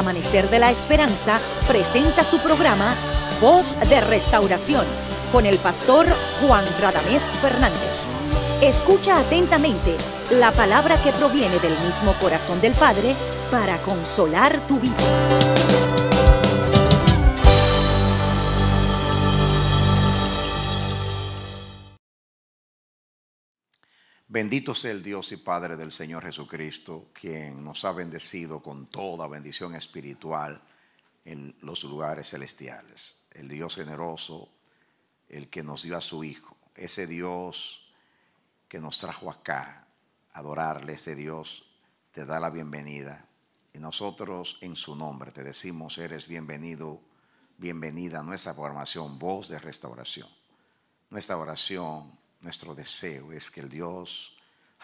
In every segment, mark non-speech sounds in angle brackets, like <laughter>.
Amanecer de la Esperanza presenta su programa Voz de Restauración con el pastor Juan Radamés Fernández. Escucha atentamente la palabra que proviene del mismo corazón del Padre para consolar tu vida. Bendito sea el Dios y Padre del Señor Jesucristo, quien nos ha bendecido con toda bendición espiritual en los lugares celestiales. El Dios generoso, el que nos dio a su Hijo, ese Dios que nos trajo acá, adorarle, ese Dios te da la bienvenida. Y nosotros en su nombre te decimos, eres bienvenido, bienvenida a nuestra formación voz de restauración. Nuestra oración nuestro deseo es que el Dios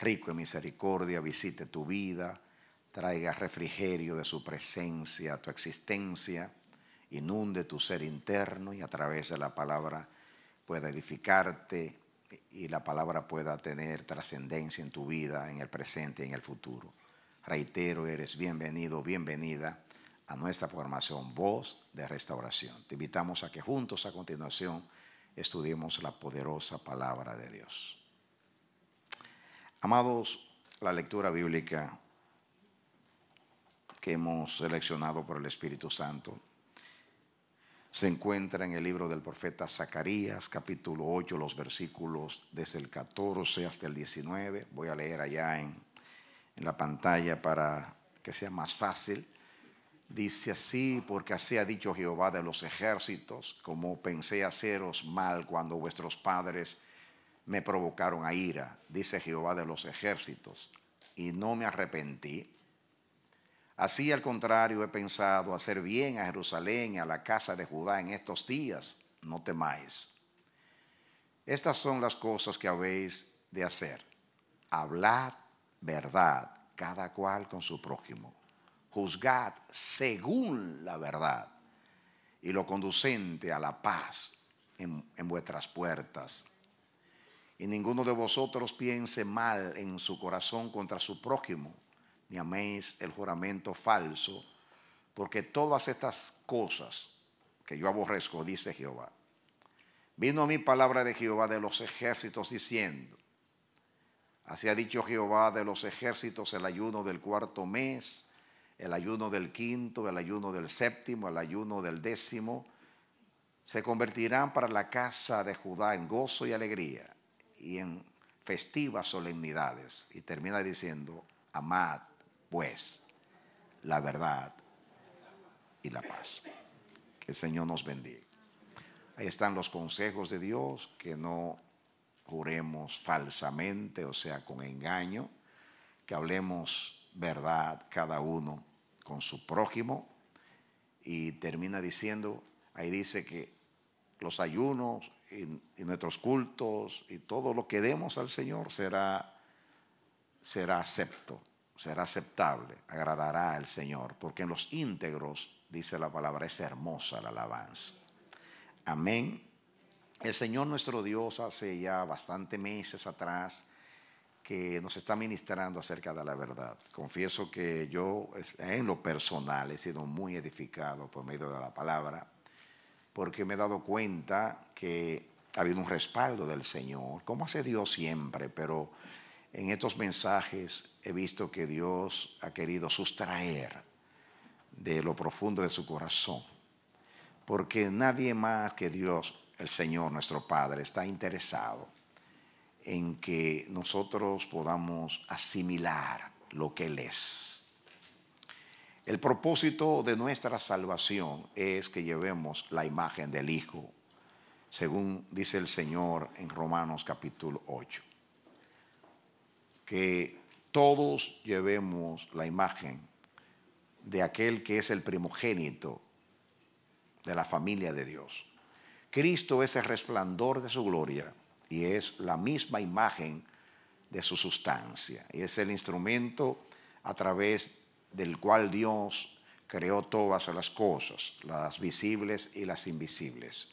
rico en misericordia visite tu vida, traiga refrigerio de su presencia a tu existencia, inunde tu ser interno y a través de la palabra pueda edificarte y la palabra pueda tener trascendencia en tu vida, en el presente y en el futuro. Reitero, eres bienvenido, bienvenida a nuestra formación Voz de Restauración. Te invitamos a que juntos a continuación estudiemos la poderosa palabra de Dios. Amados, la lectura bíblica que hemos seleccionado por el Espíritu Santo se encuentra en el libro del profeta Zacarías, capítulo 8, los versículos desde el 14 hasta el 19. Voy a leer allá en, en la pantalla para que sea más fácil. Dice así, porque así ha dicho Jehová de los ejércitos, como pensé haceros mal cuando vuestros padres me provocaron a ira, dice Jehová de los ejércitos, y no me arrepentí. Así al contrario he pensado hacer bien a Jerusalén y a la casa de Judá en estos días, no temáis. Estas son las cosas que habéis de hacer. Hablad verdad, cada cual con su prójimo juzgad según la verdad y lo conducente a la paz en, vuestras puertas. Y ninguno de vosotros piense mal en su corazón contra su prójimo, ni améis el juramento falso, porque todas estas cosas que yo aborrezco, dice Jehová. Vino a mí palabra de Jehová de los ejércitos diciendo, así ha dicho Jehová de los ejércitos el ayuno del cuarto mes el ayuno del quinto, el ayuno del séptimo, el ayuno del décimo, se convertirán para la casa de Judá en gozo y alegría y en festivas solemnidades. Y termina diciendo, amad pues la verdad y la paz. Que el Señor nos bendiga. Ahí están los consejos de Dios, que no juremos falsamente, o sea, con engaño, que hablemos verdad cada uno con su prójimo y termina diciendo, ahí dice que los ayunos y, nuestros cultos y todo lo que demos al Señor será, será acepto, será aceptable, agradará al Señor, porque en los íntegros, dice la palabra, es hermosa la alabanza. Amén. El Señor nuestro Dios hace ya bastante meses atrás que nos está ministrando acerca de la verdad. Confieso que yo en lo personal he sido muy edificado por medio de la palabra, porque me he dado cuenta que ha habido un respaldo del Señor, como hace Dios siempre, pero en estos mensajes he visto que Dios ha querido sustraer de lo profundo de su corazón, porque nadie más que Dios, el Señor nuestro Padre, está interesado en que nosotros podamos asimilar lo que Él es. El propósito de nuestra salvación es que llevemos la imagen del Hijo, según dice el Señor en Romanos capítulo 8. Que todos llevemos la imagen de aquel que es el primogénito de la familia de Dios. Cristo es el resplandor de su gloria y es la misma imagen de su sustancia. Y es el instrumento a través del cual Dios creó todas las cosas, las visibles y las invisibles.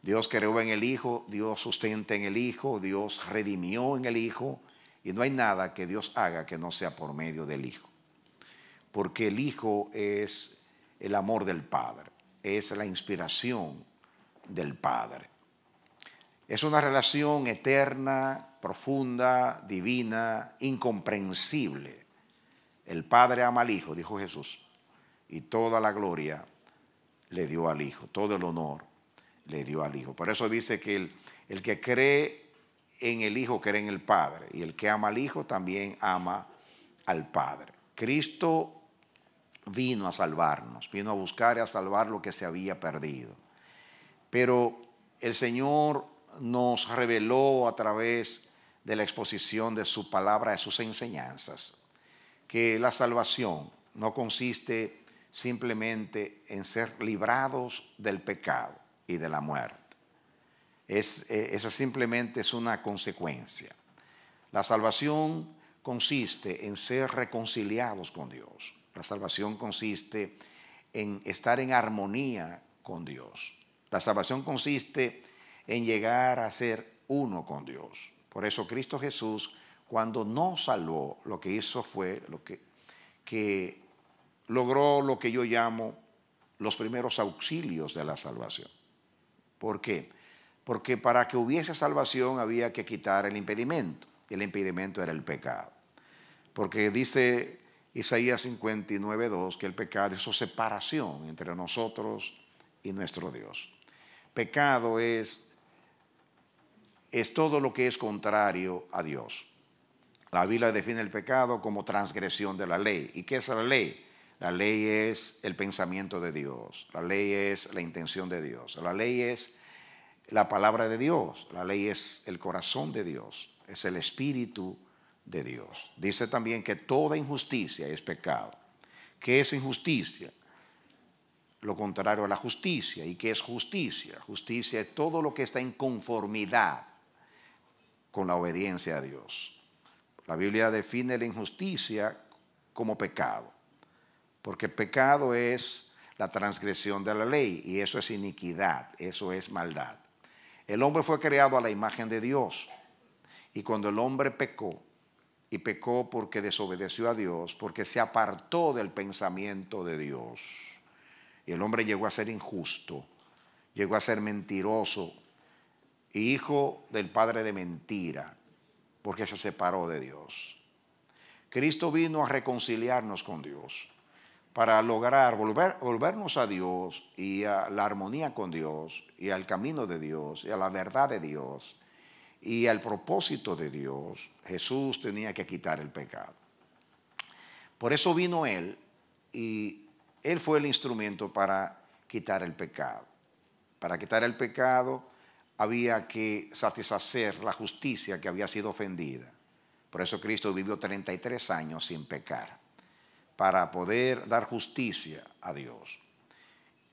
Dios creó en el Hijo, Dios sustenta en el Hijo, Dios redimió en el Hijo, y no hay nada que Dios haga que no sea por medio del Hijo. Porque el Hijo es el amor del Padre, es la inspiración del Padre. Es una relación eterna, profunda, divina, incomprensible. El Padre ama al Hijo, dijo Jesús, y toda la gloria le dio al Hijo, todo el honor le dio al Hijo. Por eso dice que el, que cree en el Hijo cree en el Padre, y el que ama al Hijo también ama al Padre. Cristo vino a salvarnos, vino a buscar y a salvar lo que se había perdido. Pero el Señor nos reveló a través de la exposición de su palabra, de sus enseñanzas, que la salvación no consiste simplemente en ser librados del pecado y de la muerte. Es, eh, esa simplemente es una consecuencia. La salvación consiste en ser reconciliados con Dios. La salvación consiste en estar en armonía con Dios. La salvación consiste en en llegar a ser uno con Dios. Por eso Cristo Jesús, cuando no salvó, lo que hizo fue lo que, que logró lo que yo llamo los primeros auxilios de la salvación. ¿Por qué? Porque para que hubiese salvación había que quitar el impedimento. El impedimento era el pecado. Porque dice Isaías 59, 2, que el pecado es su separación entre nosotros y nuestro Dios. Pecado es es todo lo que es contrario a Dios. La Biblia define el pecado como transgresión de la ley. ¿Y qué es la ley? La ley es el pensamiento de Dios, la ley es la intención de Dios, la ley es la palabra de Dios, la ley es el corazón de Dios, es el espíritu de Dios. Dice también que toda injusticia es pecado. ¿Qué es injusticia? Lo contrario a la justicia. ¿Y qué es justicia? Justicia es todo lo que está en conformidad con la obediencia a Dios. La Biblia define la injusticia como pecado, porque pecado es la transgresión de la ley y eso es iniquidad, eso es maldad. El hombre fue creado a la imagen de Dios y cuando el hombre pecó, y pecó porque desobedeció a Dios, porque se apartó del pensamiento de Dios. Y el hombre llegó a ser injusto, llegó a ser mentiroso, hijo del padre de mentira, porque se separó de Dios. Cristo vino a reconciliarnos con Dios, para lograr volver, volvernos a Dios y a la armonía con Dios y al camino de Dios y a la verdad de Dios y al propósito de Dios. Jesús tenía que quitar el pecado. Por eso vino Él y Él fue el instrumento para quitar el pecado. Para quitar el pecado había que satisfacer la justicia que había sido ofendida. Por eso Cristo vivió 33 años sin pecar, para poder dar justicia a Dios.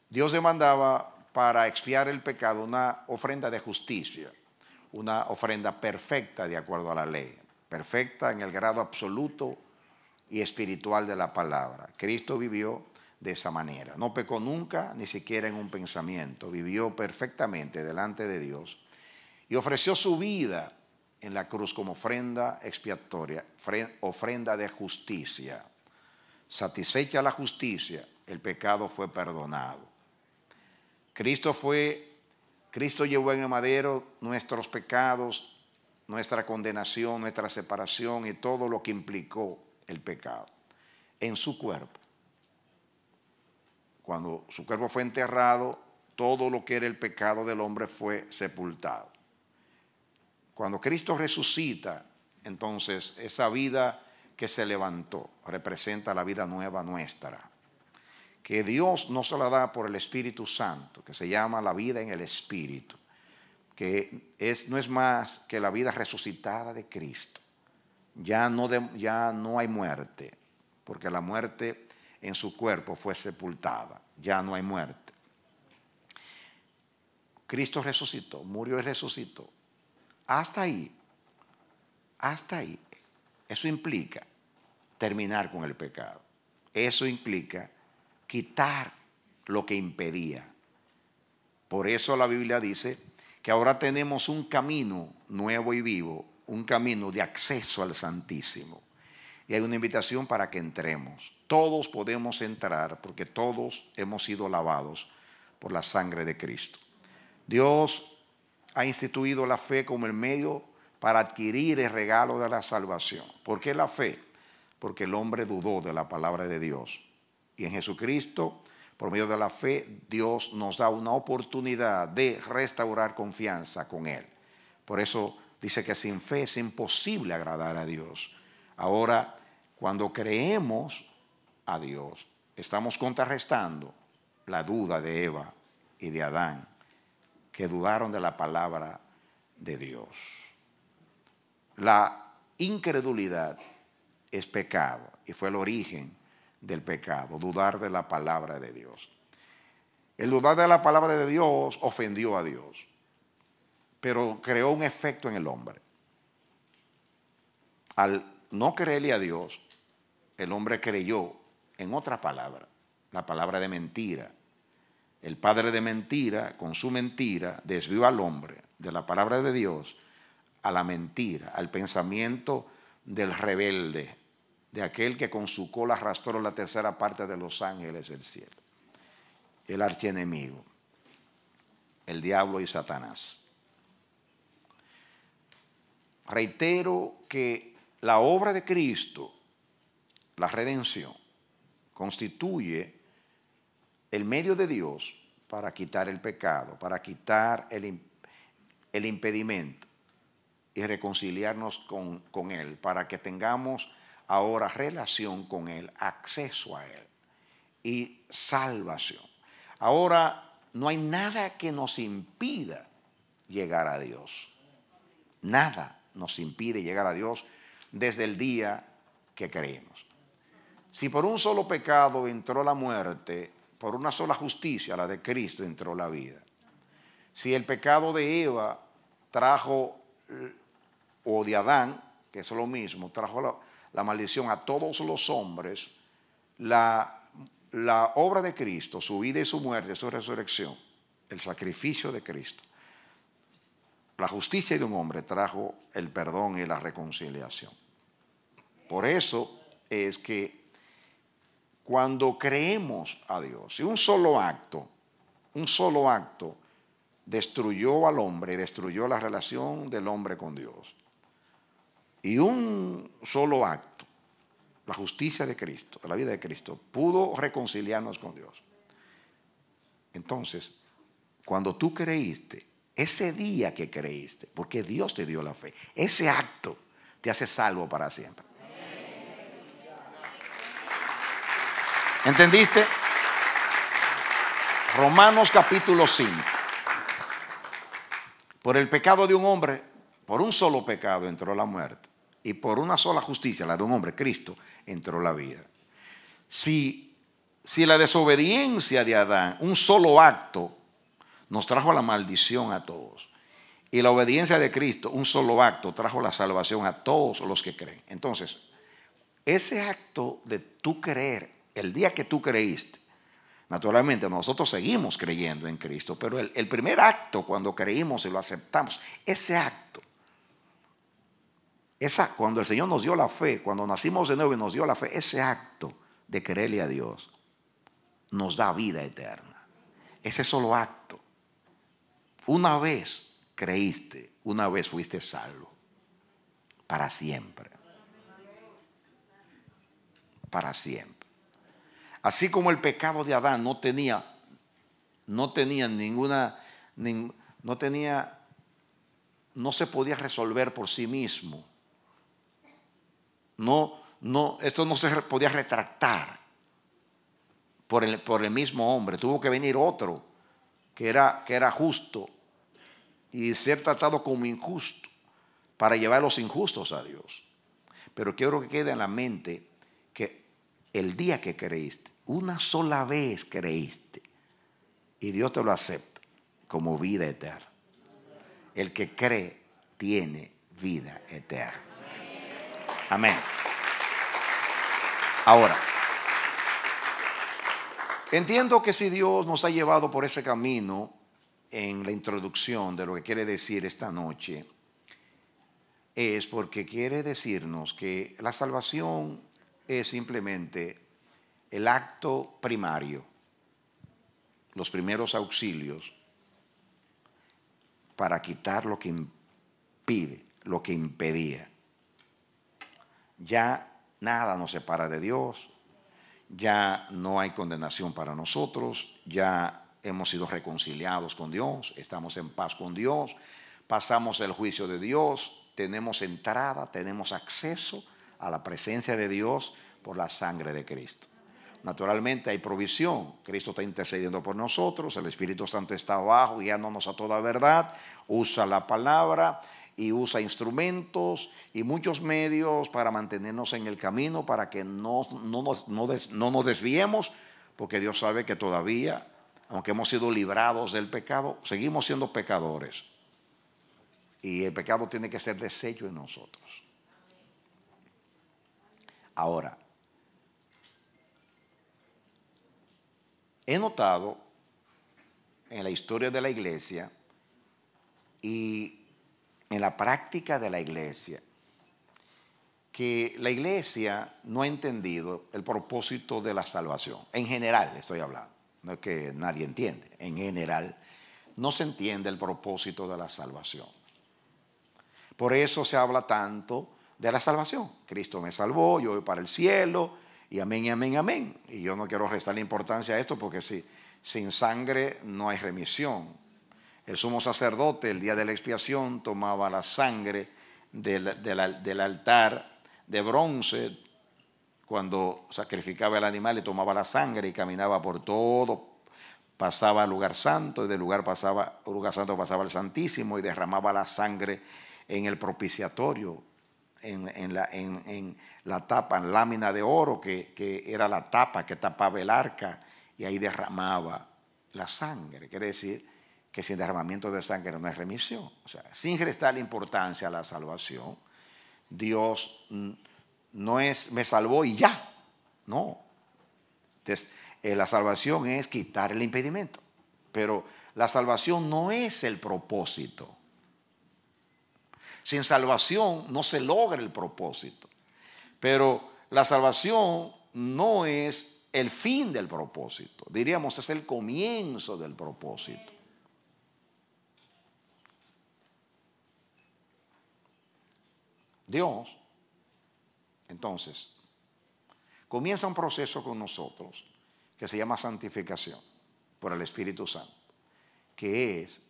Dios demandaba para expiar el pecado una ofrenda de justicia, una ofrenda perfecta de acuerdo a la ley, perfecta en el grado absoluto y espiritual de la palabra. Cristo vivió de esa manera. No pecó nunca, ni siquiera en un pensamiento. Vivió perfectamente delante de Dios y ofreció su vida en la cruz como ofrenda expiatoria, ofrenda de justicia. Satisfecha la justicia, el pecado fue perdonado. Cristo fue Cristo llevó en el madero nuestros pecados, nuestra condenación, nuestra separación y todo lo que implicó el pecado en su cuerpo cuando su cuerpo fue enterrado, todo lo que era el pecado del hombre fue sepultado. Cuando Cristo resucita, entonces esa vida que se levantó representa la vida nueva nuestra, que Dios no se la da por el Espíritu Santo, que se llama la vida en el Espíritu, que es, no es más que la vida resucitada de Cristo. Ya no, ya no hay muerte, porque la muerte en su cuerpo fue sepultada. Ya no hay muerte. Cristo resucitó, murió y resucitó. Hasta ahí, hasta ahí. Eso implica terminar con el pecado. Eso implica quitar lo que impedía. Por eso la Biblia dice que ahora tenemos un camino nuevo y vivo, un camino de acceso al Santísimo. Y hay una invitación para que entremos. Todos podemos entrar porque todos hemos sido lavados por la sangre de Cristo. Dios ha instituido la fe como el medio para adquirir el regalo de la salvación. ¿Por qué la fe? Porque el hombre dudó de la palabra de Dios. Y en Jesucristo, por medio de la fe, Dios nos da una oportunidad de restaurar confianza con Él. Por eso dice que sin fe es imposible agradar a Dios. Ahora, cuando creemos, a Dios. Estamos contrarrestando la duda de Eva y de Adán, que dudaron de la palabra de Dios. La incredulidad es pecado y fue el origen del pecado, dudar de la palabra de Dios. El dudar de la palabra de Dios ofendió a Dios, pero creó un efecto en el hombre. Al no creerle a Dios, el hombre creyó en otra palabra, la palabra de mentira. El padre de mentira, con su mentira, desvió al hombre de la palabra de Dios a la mentira, al pensamiento del rebelde, de aquel que con su cola arrastró la tercera parte de los ángeles del cielo. El archienemigo, el diablo y Satanás. Reitero que la obra de Cristo, la redención, constituye el medio de Dios para quitar el pecado, para quitar el, impedimento y reconciliarnos con, con Él, para que tengamos ahora relación con Él, acceso a Él y salvación. Ahora, no hay nada que nos impida llegar a Dios. Nada nos impide llegar a Dios desde el día que creemos. Si por un solo pecado entró la muerte, por una sola justicia, la de Cristo, entró la vida. Si el pecado de Eva trajo, eh, o de Adán, que es lo mismo, trajo la, maldición a todos los hombres, la, la obra de Cristo, su vida y su muerte, su resurrección, el sacrificio de Cristo, la justicia de un hombre trajo el perdón y la reconciliación. Por eso es que cuando creemos a Dios. Y un solo acto, un solo acto destruyó al hombre, destruyó la relación del hombre con Dios. Y un solo acto, la justicia de Cristo, la vida de Cristo, pudo reconciliarnos con Dios. Entonces, cuando tú creíste, ese día que creíste, porque Dios te dio la fe, ese acto te hace salvo para siempre. ¿Entendiste? Romanos capítulo 5. Por el pecado de un hombre, por un solo pecado entró la muerte. Y por una sola justicia, la de un hombre, Cristo, entró la vida. Si, si la desobediencia de Adán, un solo acto, nos trajo la maldición a todos. Y la obediencia de Cristo, un solo acto, trajo la salvación a todos los que creen. Entonces, ese acto de tú creer el día que tú creíste, naturalmente nosotros seguimos creyendo en Cristo, pero el, primer acto cuando creímos y lo aceptamos, ese acto, esa, cuando el Señor nos dio la fe, cuando nacimos de nuevo y nos dio la fe, ese acto de creerle a Dios nos da vida eterna. Ese solo acto. Una vez creíste, una vez fuiste salvo. Para siempre. Para siempre. Así como el pecado de Adán no tenía, no tenía ninguna, no tenía, no se podía resolver por sí mismo. No, no, esto no se podía retractar por el, por el mismo hombre. Tuvo que venir otro que era, que era justo y ser tratado como injusto para llevar a los injustos a Dios. Pero quiero que quede en la mente el día que creíste, una sola vez creíste, y Dios te lo acepta como vida eterna. El que cree tiene vida eterna. Amén. Ahora, entiendo que si Dios nos ha llevado por ese camino en la introducción de lo que quiere decir esta noche, es porque quiere decirnos que la salvación es simplemente el acto primario, los primeros auxilios para quitar lo que impide, lo que impedía. Ya nada nos separa de Dios, ya no hay condenación para nosotros, ya hemos sido reconciliados con Dios, estamos en paz con Dios, pasamos el juicio de Dios, tenemos entrada, tenemos acceso a la presencia de Dios por la sangre de Cristo. Naturalmente hay provisión. Cristo está intercediendo por nosotros, el Espíritu Santo está abajo, guiándonos a toda verdad, usa la palabra y usa instrumentos y muchos medios para mantenernos en el camino, para que no, no, nos, no, nos desviemos, porque Dios sabe que todavía, aunque hemos sido librados del pecado, seguimos siendo pecadores. Y el pecado tiene que ser deshecho en nosotros. Ahora, he notado en la historia de la iglesia y en la práctica de la iglesia que la iglesia no ha entendido el propósito de la salvación. En general estoy hablando, no es que nadie entiende, en general no se entiende el propósito de la salvación. Por eso se habla tanto de la salvación. Cristo me salvó, yo voy para el cielo, y amén, amén, amén. Y yo no quiero restar la importancia a esto porque si, sin sangre no hay remisión. El sumo sacerdote el día de la expiación tomaba la sangre del, altar de bronce, cuando sacrificaba el animal, Y tomaba la sangre y caminaba por todo, pasaba al lugar santo y del lugar, pasaba, lugar santo pasaba al santísimo y derramaba la sangre en el propiciatorio en, la, en, la, tapa, en lámina de oro, que, era la tapa que tapaba el arca, y ahí derramaba la sangre. Quiere decir que sin derramamiento de sangre no hay remisión. O sea, sin restar importancia a la salvación, Dios no es me salvó y ya. No. Entonces, eh, la salvación es quitar el impedimento. Pero la salvación no es el propósito. Sin salvación no se logra el propósito. Pero la salvación no es el fin del propósito, diríamos es el comienzo del propósito. Dios, entonces, comienza un proceso con nosotros que se llama santificación por el Espíritu Santo, que es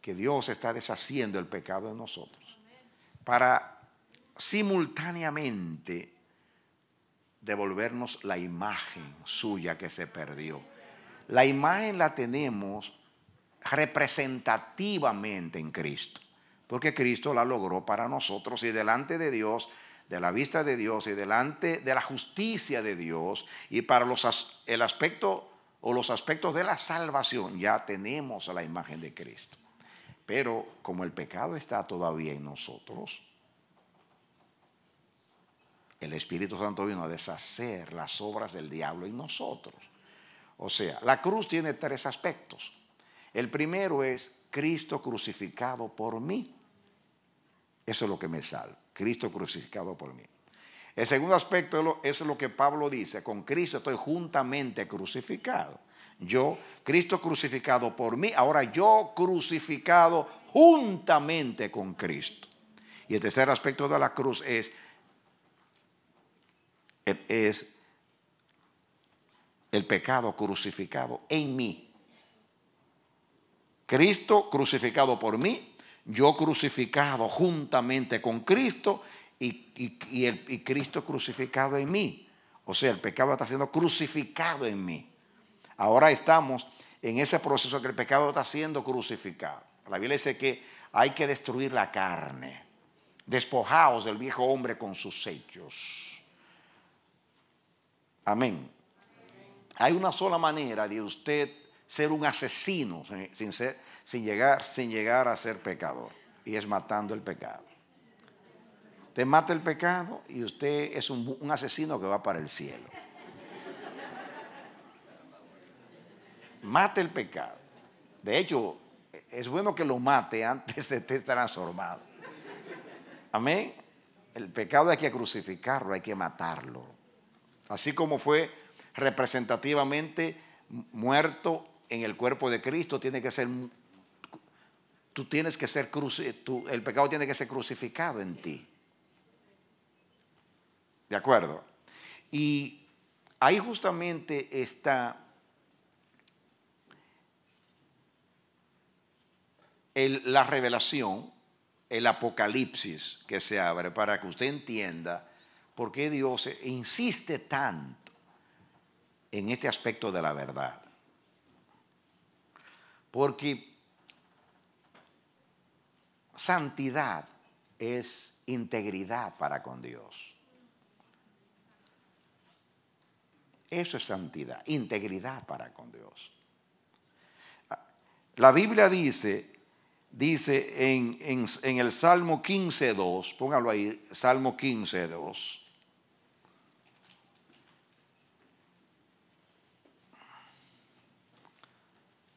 que Dios está deshaciendo el pecado de nosotros para simultáneamente devolvernos la imagen suya que se perdió. La imagen la tenemos representativamente en Cristo, porque Cristo la logró para nosotros y delante de Dios, de la vista de Dios y delante de la justicia de Dios y para los, el aspecto o los aspectos de la salvación ya tenemos la imagen de Cristo. Pero como el pecado está todavía en nosotros, el Espíritu Santo vino a deshacer las obras del diablo en nosotros. O sea, la cruz tiene tres aspectos. El primero es Cristo crucificado por mí. Eso es lo que me salva. Cristo crucificado por mí. El segundo aspecto es lo que Pablo dice, con Cristo estoy juntamente crucificado. Yo, Cristo crucificado por mí, ahora yo crucificado juntamente con Cristo. Y el tercer aspecto de la cruz es, es el pecado crucificado en mí. Cristo crucificado por mí, yo crucificado juntamente con Cristo y, el, y Cristo crucificado en mí. O sea, el pecado está siendo crucificado en mí. Ahora estamos en ese proceso que el pecado está siendo crucificado. La Biblia dice que hay que destruir la carne, despojaos del viejo hombre con sus hechos. Amén. Hay una sola manera de usted ser un asesino sin, llegar, a ser pecador, y es matando el pecado. Te mata el pecado y usted es un asesino que va para el cielo. Mate el pecado. De hecho, es bueno que lo mate antes de estar transformado. Amén. El pecado hay que crucificarlo, hay que matarlo. Así como fue representativamente muerto en el cuerpo de Cristo, tiene que ser tú tienes que ser crucificado. el pecado tiene que ser crucificado en ti. ¿De acuerdo? Y ahí justamente está la revelación, el apocalipsis que se abre para que usted entienda por qué Dios insiste tanto en este aspecto de la verdad. Porque santidad es integridad para con Dios. Eso es santidad, integridad para con Dios. La Biblia dice dice en, el Salmo 15.2, póngalo ahí, Salmo 15.2.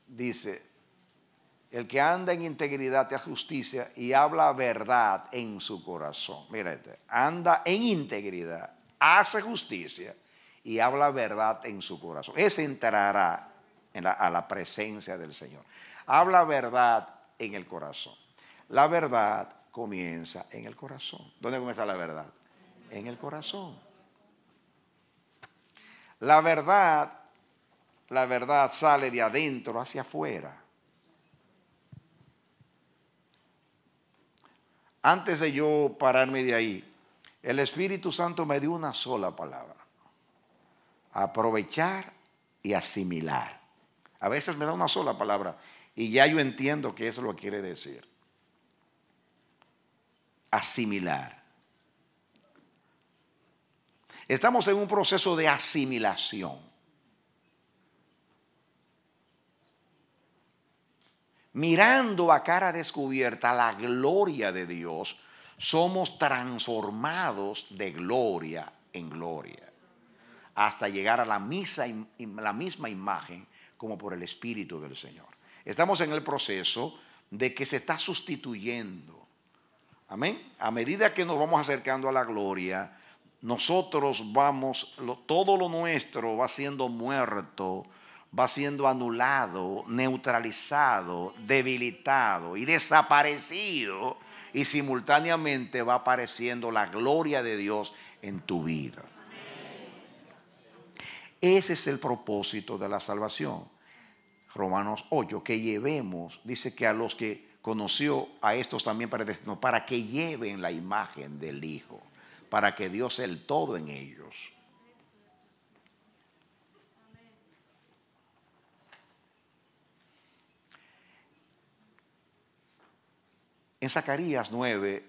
Dice, el que anda en integridad y hace justicia y habla verdad en su corazón. Mírate, este, anda en integridad, hace justicia y habla verdad en su corazón. Ese entrará a la presencia del Señor. Habla verdad en el corazón. La verdad comienza en el corazón. ¿Dónde comienza la verdad? En el corazón. La verdad, la verdad sale de adentro hacia afuera. Antes de yo pararme de ahí, el Espíritu Santo me dio una sola palabra. Aprovechar y asimilar. A veces me da una sola palabra y ya yo entiendo que eso lo quiere decir. Asimilar. Estamos en un proceso de asimilación. Mirando a cara descubierta la gloria de Dios, somos transformados de gloria en gloria, hasta llegar a la, la misma imagen como por el Espíritu del Señor. Estamos en el proceso de que se está sustituyendo. Amén. A medida que nos vamos acercando a la gloria, nosotros vamos, todo lo nuestro va siendo muerto, va siendo anulado, neutralizado, debilitado y desaparecido. Y simultáneamente va apareciendo la gloria de Dios en tu vida. Ese es el propósito de la salvación. Romanos 8, que llevemos, dice que a los que conoció a estos también para para que lleven la imagen del Hijo, para que Dios sea el todo en ellos. En Zacarías 9,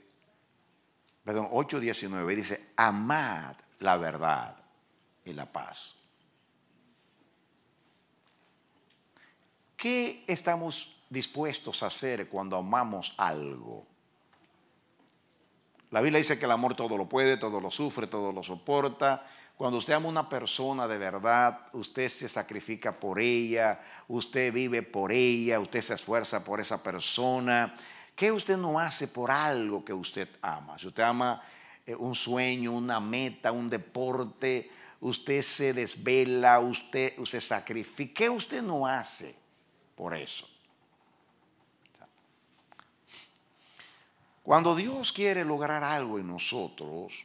perdón, 8, 19 dice, amad la verdad y la paz ¿Qué estamos dispuestos a hacer cuando amamos algo? La Biblia dice que el amor todo lo puede, todo lo sufre, todo lo soporta. Cuando usted ama una persona de verdad, usted se sacrifica por ella, usted vive por ella, usted se esfuerza por esa persona. ¿Qué usted no hace por algo que usted ama? Si usted ama eh, un sueño, una meta, un deporte, usted se desvela, usted se sacrifica. ¿Qué usted no hace por eso. Cuando Dios quiere lograr algo en nosotros,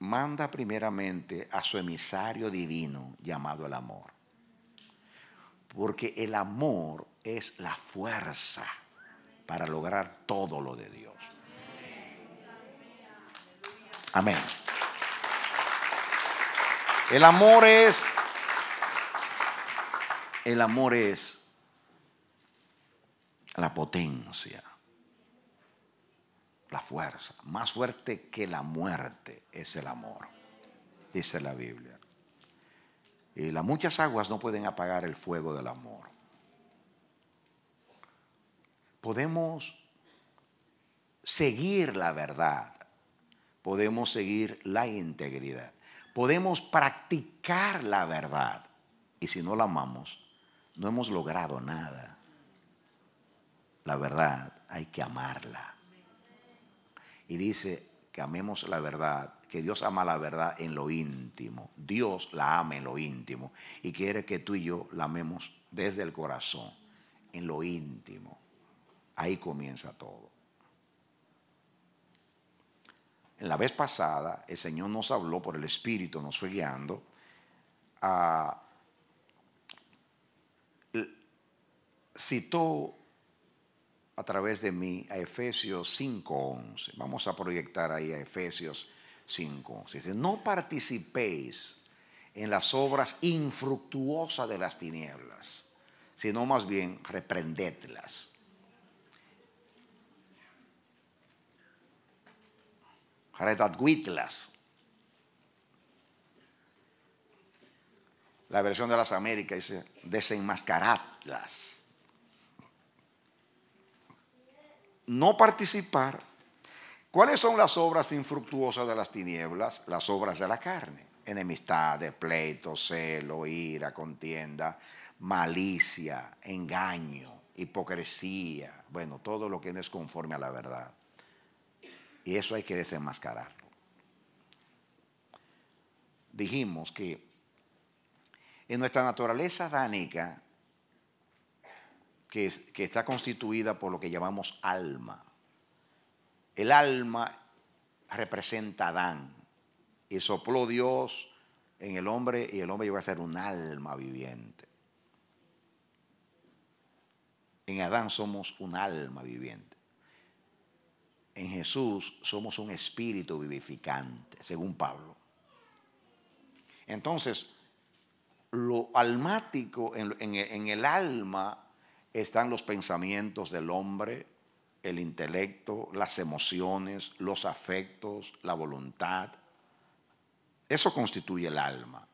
manda primeramente a su emisario divino llamado el amor. Porque el amor es la fuerza para lograr todo lo de Dios. Amén. El amor es el amor es la potencia, la fuerza. Más fuerte que la muerte es el amor, dice la Biblia. Y las muchas aguas no pueden apagar el fuego del amor. Podemos seguir la verdad, podemos seguir la integridad, podemos practicar la verdad. Y si no la amamos, no hemos logrado nada. La verdad hay que amarla. Y dice que amemos la verdad, que Dios ama la verdad en lo íntimo. Dios la ama en lo íntimo. Y quiere que tú y yo la amemos desde el corazón, en lo íntimo. Ahí comienza todo. En la vez pasada, el Señor nos habló por el Espíritu, nos fue guiando a citó a través de mí a Efesios 5.11. Vamos a proyectar ahí a Efesios 5.11. Dice, no participéis en las obras infructuosas de las tinieblas, sino más bien reprendedlas. Redatuitlas. La versión de las Américas dice desenmascaradlas no participar. ¿Cuáles son las obras infructuosas de las tinieblas? Las obras de la carne. Enemistades, pleitos, celo, ira, contienda, malicia, engaño, hipocresía. Bueno, todo lo que no es conforme a la verdad. Y eso hay que desenmascararlo. Dijimos que en nuestra naturaleza dánica que, está constituida por lo que llamamos alma. El alma representa a Adán. Y sopló Dios en el hombre y el hombre iba a ser un alma viviente. En Adán somos un alma viviente. En Jesús somos un espíritu vivificante, según Pablo. Entonces, lo almático en, en el alma están los pensamientos del hombre, el intelecto, las emociones, los afectos, la voluntad. Eso constituye el alma,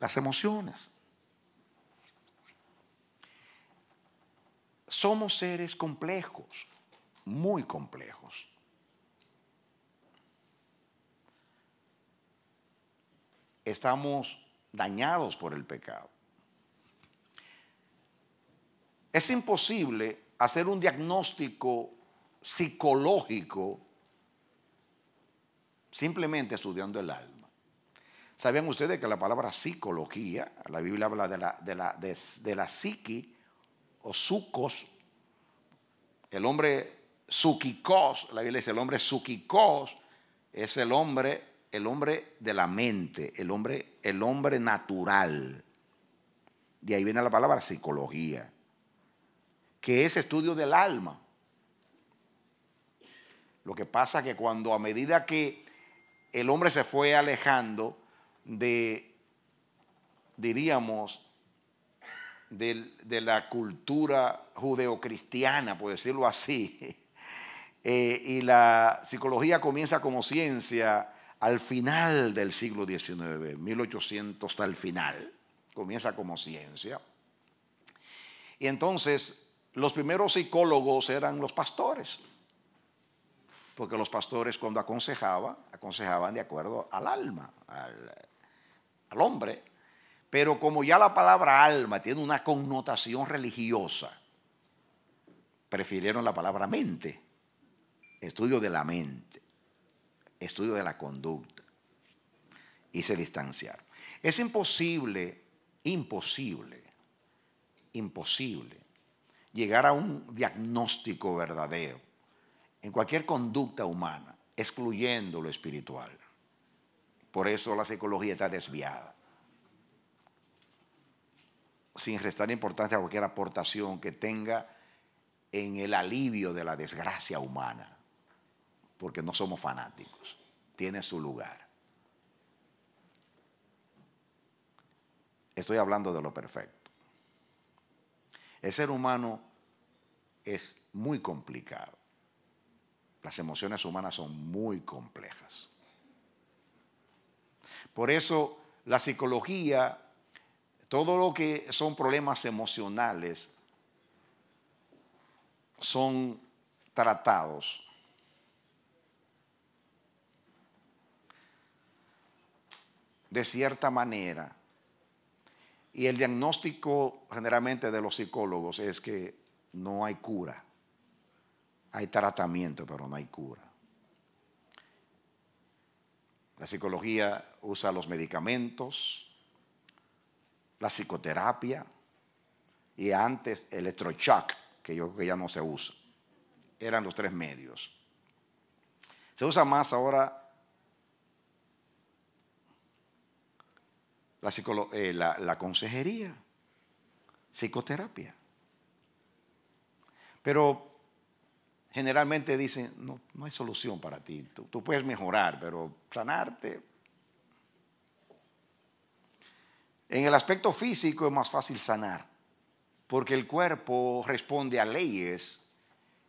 las emociones. Somos seres complejos, muy complejos. Estamos dañados por el pecado. Es imposible hacer un diagnóstico psicológico simplemente estudiando el alma. ¿Sabían ustedes que la palabra psicología, la Biblia habla de la, de la, de, la psiqui o sucos? El hombre suquicos. la Biblia dice el hombre suquicós es el hombre, el hombre de la mente, el hombre, el hombre natural. De ahí viene la palabra psicología que es estudio del alma. Lo que pasa que cuando a medida que el hombre se fue alejando de, diríamos, de, la cultura judeocristiana, por decirlo así, <laughs> eh, y la psicología comienza como ciencia al final del siglo XIX, 1800 hasta el final, comienza como ciencia. Y entonces los primeros psicólogos eran los pastores, porque los pastores cuando aconsejaban, aconsejaban de acuerdo al alma, al, al hombre, pero como ya la palabra alma tiene una connotación religiosa, prefirieron la palabra mente, estudio de la mente, estudio de la conducta, y se distanciaron. Es imposible, imposible, imposible llegar a un diagnóstico verdadero en cualquier conducta humana, excluyendo lo espiritual. Por eso la psicología está desviada. Sin restar importancia a cualquier aportación que tenga en el alivio de la desgracia humana, porque no somos fanáticos, tiene su lugar. Estoy hablando de lo perfecto. El ser humano es muy complicado. Las emociones humanas son muy complejas. Por eso la psicología, todo lo que son problemas emocionales, son tratados. De cierta manera, y el diagnóstico generalmente de los psicólogos es que no hay cura. Hay tratamiento, pero no hay cura. La psicología usa los medicamentos, la psicoterapia y antes el electrochoc, que yo creo que ya no se usa. Eran los tres medios. Se usa más ahora Eh, la, consejería, psicoterapia. Pero generalmente dicen, no, no hay solución para ti, tú, puedes mejorar, pero sanarte. En el aspecto físico es más fácil sanar, porque el cuerpo responde a leyes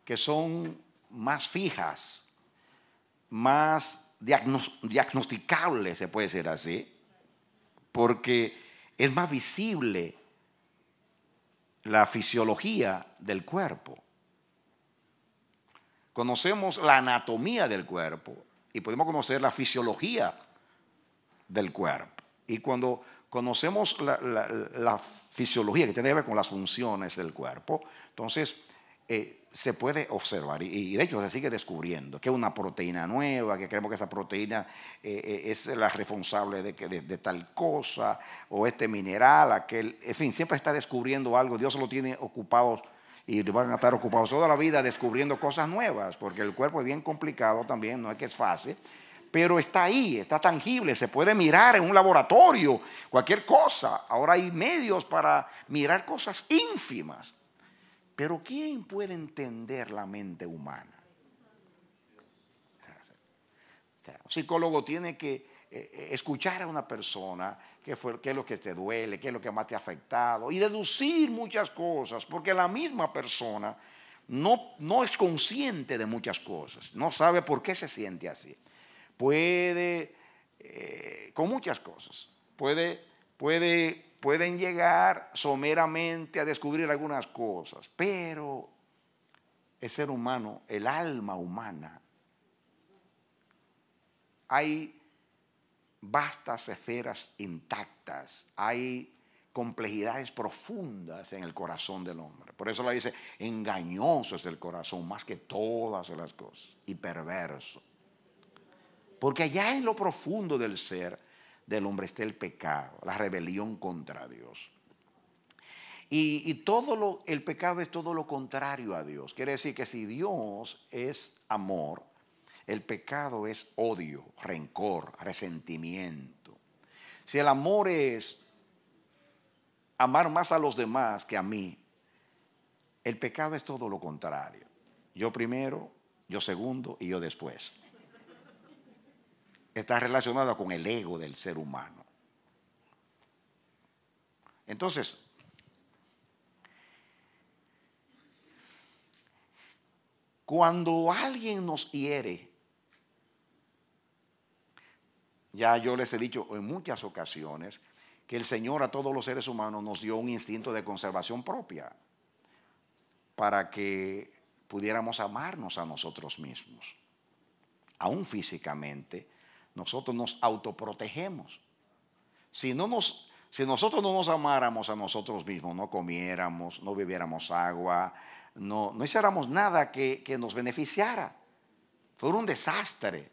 que son más fijas, más diagnosticables, se puede decir así, porque es más visible la fisiología del cuerpo. Conocemos la anatomía del cuerpo y podemos conocer la fisiología del cuerpo. Y cuando conocemos la, fisiología que tiene que ver con las funciones del cuerpo, entonces eh, se puede observar, y, de hecho se sigue descubriendo, que es una proteína nueva, que creemos que esa proteína eh, eh, es la responsable de, que de, tal cosa, o este mineral, aquel, en fin, siempre está descubriendo algo, Dios lo tiene ocupado y van a estar ocupados toda la vida descubriendo cosas nuevas, porque el cuerpo es bien complicado también, no es que es fácil, pero está ahí, está tangible, se puede mirar en un laboratorio, cualquier cosa. Ahora hay medios para mirar cosas ínfimas. Pero ¿quién puede entender la mente humana? Un psicólogo tiene que eh, escuchar a una persona qué, fue, qué es lo que te duele, qué es lo que más te ha afectado y deducir muchas cosas, porque la misma persona no, no es consciente de muchas cosas, no sabe por qué se siente así. Puede, eh, con muchas cosas, puede, puede pueden llegar someramente a descubrir algunas cosas, pero el ser humano, el alma humana, hay vastas esferas intactas, hay complejidades profundas en el corazón del hombre. Por eso la dice, engañoso es el corazón más que todas las cosas y perverso. Porque allá en lo profundo del ser, del hombre está el pecado, la rebelión contra Dios. Y, todo lo, el pecado es todo lo contrario a Dios. Quiere decir que si Dios es amor, el pecado es odio, rencor, resentimiento. Si el amor es amar más a los demás que a mí, el pecado es todo lo contrario. Yo primero, yo segundo y yo después está relacionada con el ego del ser humano. Entonces, cuando alguien nos hiere, ya yo les he dicho en muchas ocasiones que el Señor a todos los seres humanos nos dio un instinto de conservación propia para que pudiéramos amarnos a nosotros mismos, aún físicamente nosotros nos autoprotegemos. Si, no nos, si nosotros no nos amáramos a nosotros mismos, no comiéramos, no bebiéramos agua, no, no hiciéramos nada que, nos beneficiara. Fue un desastre.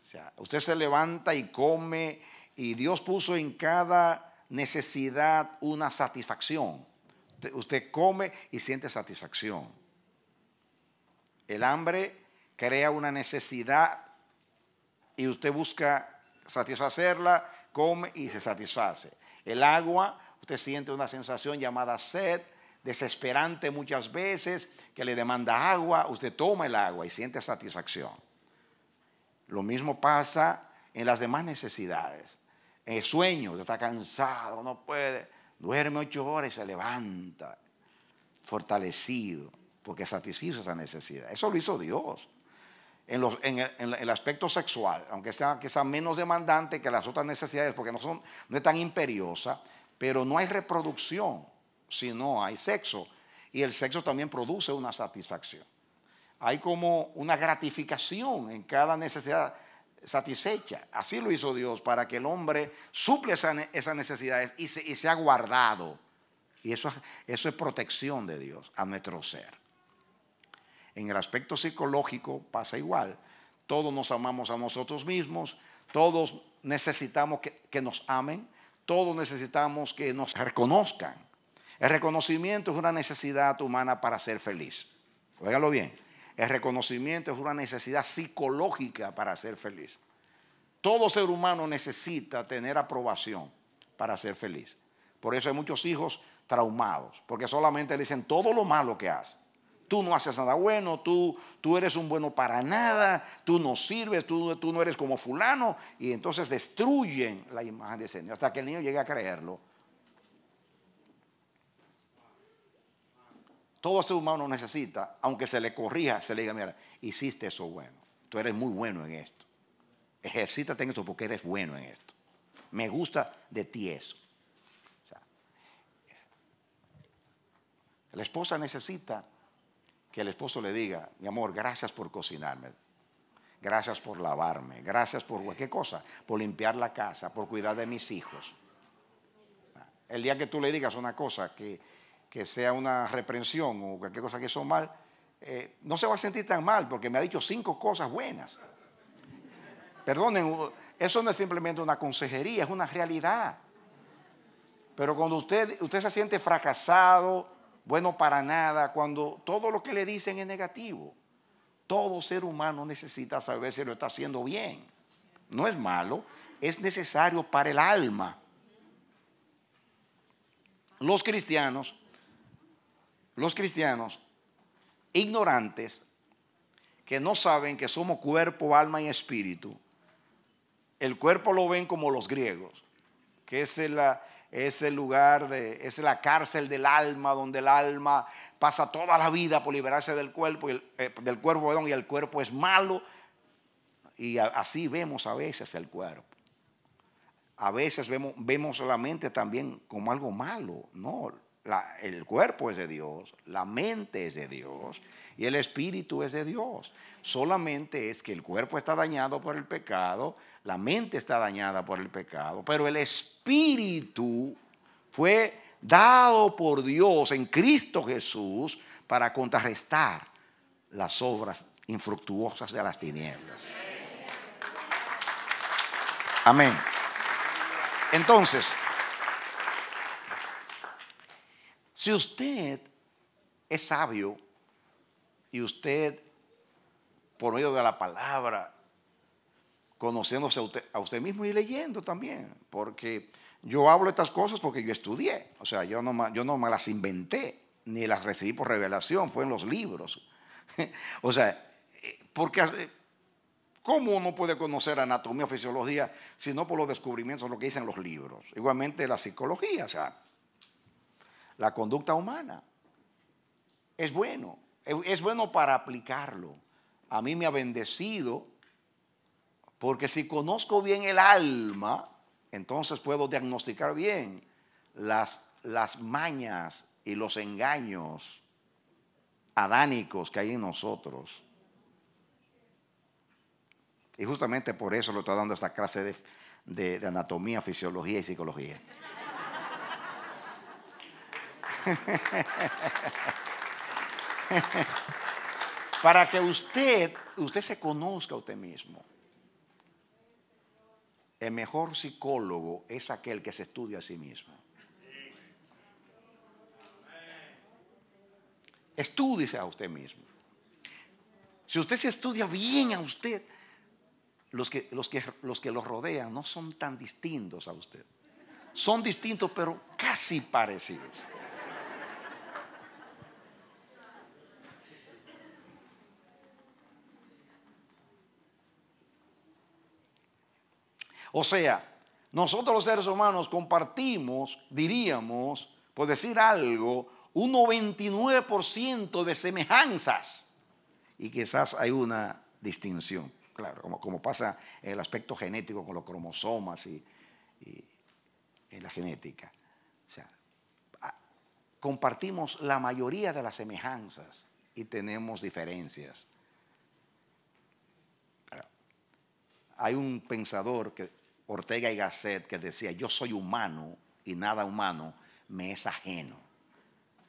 O sea, usted se levanta y come y Dios puso en cada necesidad una satisfacción. Usted come y siente satisfacción. El hambre crea una necesidad y usted busca satisfacerla, come y se satisface. El agua, usted siente una sensación llamada sed, desesperante muchas veces, que le demanda agua, usted toma el agua y siente satisfacción. Lo mismo pasa en las demás necesidades. En el sueño, usted está cansado, no puede, duerme ocho horas y se levanta, fortalecido, porque satisfizo esa necesidad. Eso lo hizo Dios en, el, aspecto sexual, aunque sea, que menos demandante que las otras necesidades, porque no, son, no es tan imperiosa, pero no hay reproducción si no hay sexo. Y el sexo también produce una satisfacción. Hay como una gratificación en cada necesidad satisfecha. Así lo hizo Dios para que el hombre suple esas necesidades y, se, sea guardado. Y eso, eso es protección de Dios a nuestro ser. En el aspecto psicológico pasa igual. Todos nos amamos a nosotros mismos, todos necesitamos que, nos amen, todos necesitamos que nos reconozcan. El reconocimiento es una necesidad humana para ser feliz. Óigalo bien. El reconocimiento es una necesidad psicológica para ser feliz. Todo ser humano necesita tener aprobación para ser feliz. Por eso hay muchos hijos traumados, porque solamente le dicen todo lo malo que hace tú no haces nada bueno, tú, tú eres un bueno para nada, tú no sirves, tú, tú no eres como fulano. Y entonces destruyen la imagen ese niño hasta que el niño llegue a creerlo. Todo ser humano necesita, aunque se le corrija, se le diga, mira, hiciste eso bueno, tú eres muy bueno en esto. Ejercítate en esto porque eres bueno en esto. Me gusta de ti eso. La esposa necesita que el esposo le diga, mi amor, gracias por cocinarme, gracias por lavarme, gracias por cualquier cosa, por limpiar la casa, por cuidar de mis hijos. El día que tú le digas una cosa que, sea una reprensión o cualquier cosa que hizo mal, eh, no se va a sentir tan mal porque me ha dicho cinco cosas buenas. Perdonen, eso no es simplemente una consejería, es una realidad. Pero cuando usted, usted se siente fracasado, bueno para nada, cuando todo lo que le dicen es negativo. Todo ser humano necesita saber si lo está haciendo bien. No es malo, es necesario para el alma. Los cristianos, los cristianos ignorantes que no saben que somos cuerpo, alma y espíritu, el cuerpo lo ven como los griegos, que es la, es el lugar, de, es la cárcel del alma, donde el alma pasa toda la vida por liberarse del cuerpo, y el, eh, del cuerpo, y el cuerpo es malo. Y así vemos a veces el cuerpo. A veces vemos, vemos la mente también como algo malo. No, el cuerpo es de Dios, la mente es de Dios y el espíritu es de Dios. Solamente es que el cuerpo está dañado por el pecado, la mente está dañada por el pecado, pero el espíritu fue dado por Dios en Cristo Jesús para contrarrestar las obras infructuosas de las tinieblas. Amén. Entonces, Si usted es sabio y usted, por medio de la palabra, conociéndose a usted, mismo y leyendo también, porque yo hablo estas cosas porque yo estudié, o sea, yo no, yo no me las inventé, ni las recibí por revelación, fue en los libros. <laughs> o sea, porque ¿cómo uno puede conocer anatomía, o fisiología, si no por los descubrimientos, lo que dicen los libros? Igualmente la psicología, o sea, la conducta humana. Es bueno, es bueno para aplicarlo. A mí me ha bendecido porque si conozco bien el alma, entonces puedo diagnosticar bien las, las mañas y los engaños adánicos que hay en nosotros. Y justamente por eso lo está dando esta clase de anatomía, fisiología y psicología. <laughs> Para que usted, usted se conozca a usted mismo. El mejor psicólogo es aquel que se estudia a sí mismo. Estúdese a usted mismo. Si usted se estudia bien a usted, los que, los que, los que los rodean no son tan distintos a usted. Son distintos, pero casi parecidos. O sea, nosotros los seres humanos compartimos, diríamos, por decir algo, un 99% de semejanzas y quizás hay una distinción, claro, como, pasa el aspecto genético con los cromosomas y, en la genética. O sea, compartimos la mayoría de las semejanzas y tenemos diferencias. Hay un pensador que Ortega y Gasset que decía, yo soy humano y nada humano me es ajeno.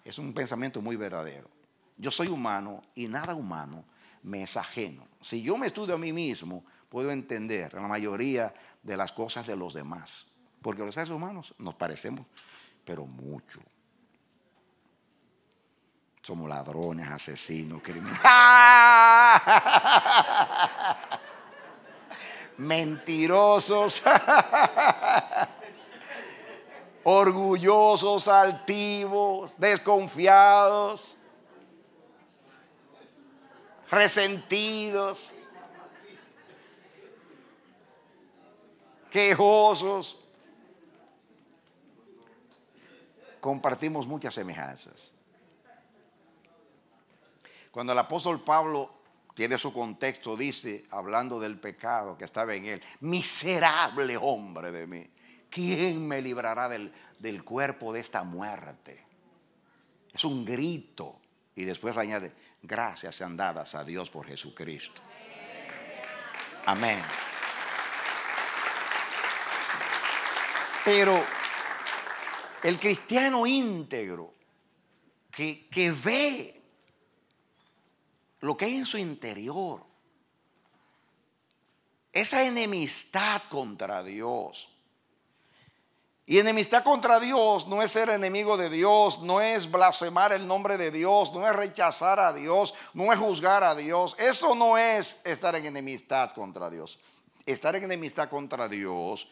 Es un pensamiento muy verdadero. Yo soy humano y nada humano me es ajeno. Si yo me estudio a mí mismo, puedo entender la mayoría de las cosas de los demás. Porque los seres humanos nos parecemos, pero mucho. Somos ladrones, asesinos, criminales. <laughs> mentirosos, <laughs> orgullosos, altivos, desconfiados, resentidos, quejosos. Compartimos muchas semejanzas. Cuando el apóstol Pablo tiene su contexto, dice, hablando del pecado que estaba en él, miserable hombre de mí, ¿quién me librará del, cuerpo de esta muerte? Es un grito. Y después añade, gracias sean dadas a Dios por Jesucristo. Amén. Pero el cristiano íntegro que, que ve lo que hay en su interior, esa enemistad contra Dios. Y enemistad contra Dios no es ser enemigo de Dios, no es blasfemar el nombre de Dios, no es rechazar a Dios, no es juzgar a Dios. Eso no es estar en enemistad contra Dios. Estar en enemistad contra Dios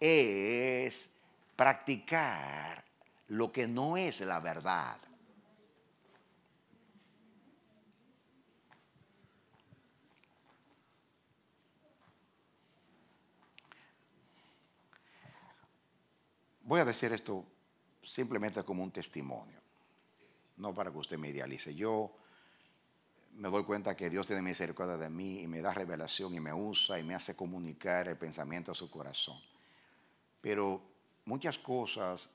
es practicar lo que no es la verdad. Voy a decir esto simplemente como un testimonio, no para que usted me idealice. Yo me doy cuenta que Dios tiene misericordia de mí y me da revelación y me usa y me hace comunicar el pensamiento a su corazón. Pero muchas cosas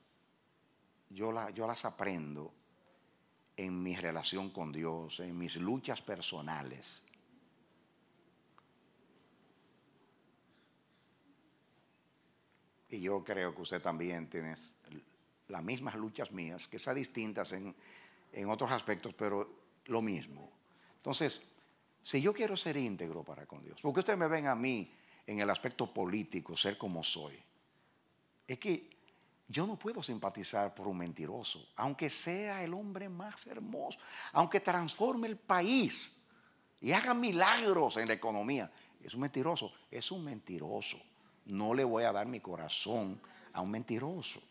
yo, yo las aprendo en mi relación con Dios, en mis luchas personales. y yo creo que usted también tiene las mismas luchas mías, que sea distintas en, en otros aspectos, pero lo mismo. Entonces, si yo quiero ser íntegro para con Dios, porque usted me ven a mí en el aspecto político, ser como soy, es que yo no puedo simpatizar por un mentiroso, aunque sea el hombre más hermoso, aunque transforme el país y haga milagros en la economía. Es un mentiroso, es un mentiroso. No le voy a dar mi corazón a un mentiroso.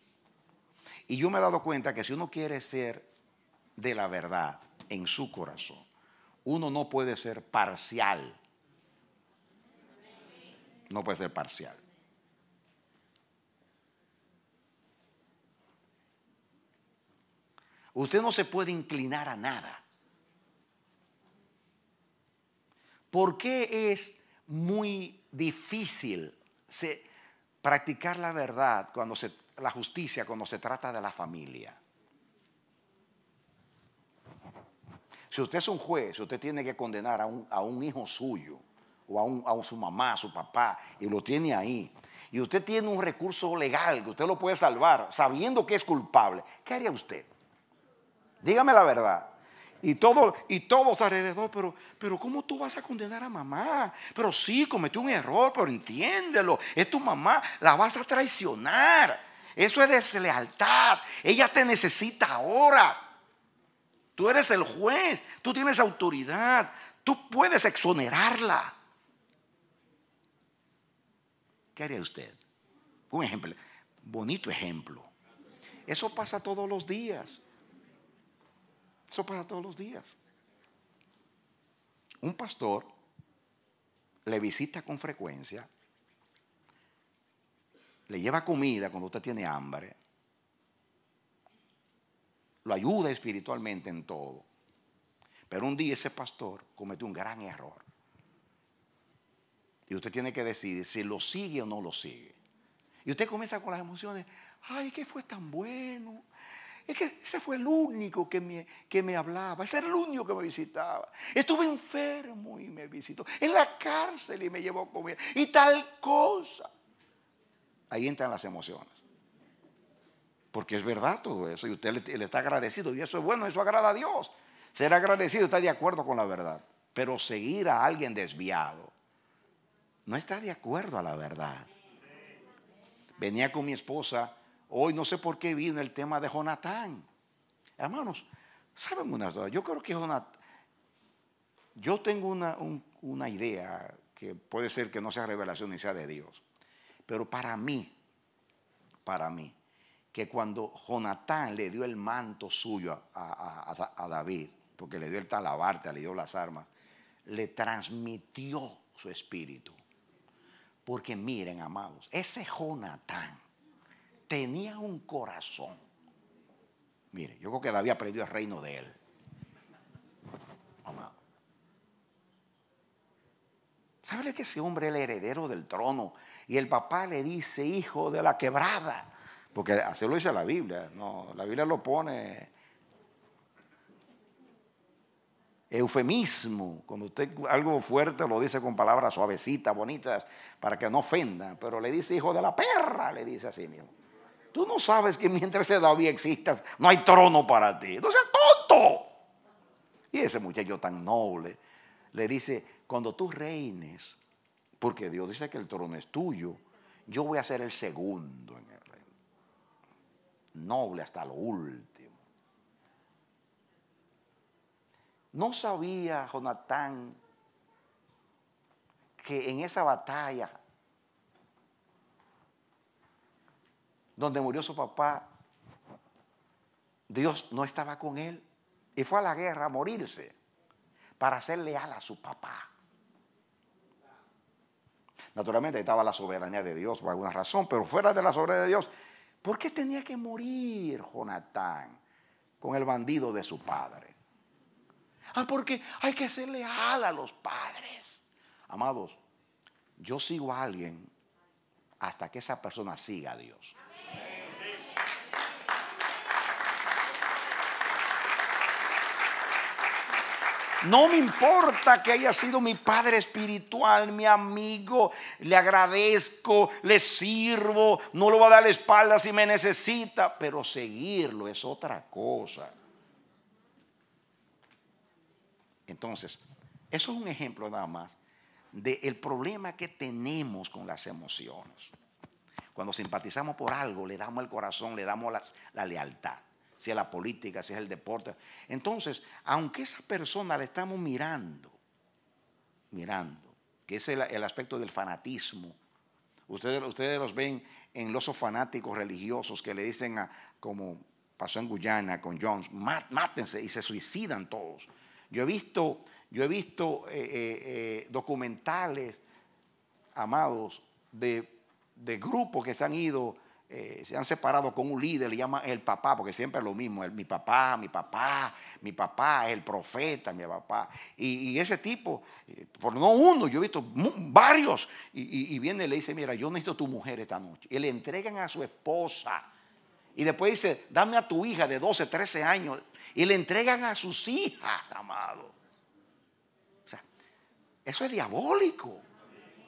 Y yo me he dado cuenta que si uno quiere ser de la verdad en su corazón, uno no puede ser parcial. No puede ser parcial. Usted no se puede inclinar a nada. ¿Por qué es muy difícil se, practicar la verdad, cuando se, la justicia, cuando se trata de la familia. Si usted es un juez, usted tiene que condenar a un, hijo suyo, o a, su mamá, a su papá, y lo tiene ahí, y usted tiene un recurso legal que usted lo puede salvar, sabiendo que es culpable, ¿qué haría usted? Dígame la verdad. Y, y todos alrededor, pero, pero ¿cómo tú vas a condenar a mamá? Pero sí, cometió un error, pero entiéndelo, es tu mamá, la vas a traicionar. Eso es deslealtad, ella te necesita ahora. Tú eres el juez, tú tienes autoridad, tú puedes exonerarla. ¿Qué haría usted? Un ejemplo, bonito ejemplo. Eso pasa todos los días. Eso pasa todos los días. Un pastor le visita con frecuencia, le lleva comida cuando usted tiene hambre, lo ayuda espiritualmente en todo. Pero un día ese pastor cometió un gran error. Y usted tiene que decidir si lo sigue o no lo sigue. Y usted comienza con las emociones, ay, ¿qué fue tan bueno? Es que ese fue el único que me, que me hablaba, ese era el único que me visitaba. Estuve enfermo y me visitó. En la cárcel y me llevó comida. Y tal cosa. Ahí entran las emociones. Porque es verdad todo eso. Y usted le, le está agradecido. Y eso es bueno, eso agrada a Dios. Ser agradecido está de acuerdo con la verdad. Pero seguir a alguien desviado no está de acuerdo a la verdad. Venía con mi esposa Hoy no sé por qué vino el tema de Jonatán. Hermanos, ¿saben una cosa? Yo creo que Jonatán, yo tengo una, idea que puede ser que no sea revelación ni sea de Dios, pero para mí, para mí, que cuando Jonatán le dio el manto suyo a, a, David, porque le dio el talabarte, le dio las armas, le transmitió su espíritu. Porque miren, amados, ese Jonatán tenía un corazón. Mire, yo creo que David aprendió el reino de él. Amado. ¿Sabe que ese hombre es el heredero del trono? Y el papá le dice, hijo de la quebrada. Porque así lo dice la Biblia. No, la Biblia lo pone eufemismo. Cuando usted algo fuerte lo dice con palabras suavecitas, bonitas, para que no ofenda. Pero le dice hijo de la perra, le dice así mismo. Tú no sabes que mientras ese David existas, no hay trono para ti. No seas tonto. Y ese muchacho tan noble le dice, cuando tú reines, porque Dios dice que el trono es tuyo, yo voy a ser el segundo en el reino. Noble hasta lo último. No sabía Jonatán que en esa batalla donde murió su papá, Dios no estaba con él y fue a la guerra a morirse para ser leal a su papá. Naturalmente estaba la soberanía de Dios por alguna razón, pero fuera de la soberanía de Dios, ¿por qué tenía que morir Jonatán con el bandido de su padre? Ah, porque hay que ser leal a los padres. Amados, yo sigo a alguien hasta que esa persona siga a Dios. No me importa que haya sido mi padre espiritual, mi amigo, le agradezco, le sirvo, no lo va a dar la espalda si me necesita, pero seguirlo es otra cosa. Entonces, eso es un ejemplo nada más del problema que tenemos con las emociones. Cuando simpatizamos por algo, le damos el corazón, le damos la lealtad si es la política, si es el deporte. Entonces, aunque esa persona la estamos mirando, mirando, que es el, aspecto del fanatismo, ustedes, ustedes los ven en los fanáticos religiosos que le dicen, a, como pasó en Guyana con Jones, mátense y se suicidan todos. Yo he visto, yo he visto eh, eh, eh, documentales, amados, de, de grupos que se han ido eh, se han separado con un líder, le llama el papá, porque siempre es lo mismo, mi papá, mi papá, mi papá, el profeta, mi papá. Y, ese tipo, eh, por no uno, yo he visto varios, y, y, viene y le dice, mira, yo necesito tu mujer esta noche. Y le entregan a su esposa. Y después dice, dame a tu hija de 12, 13 años. Y le entregan a sus hijas, amado. O sea, eso es diabólico,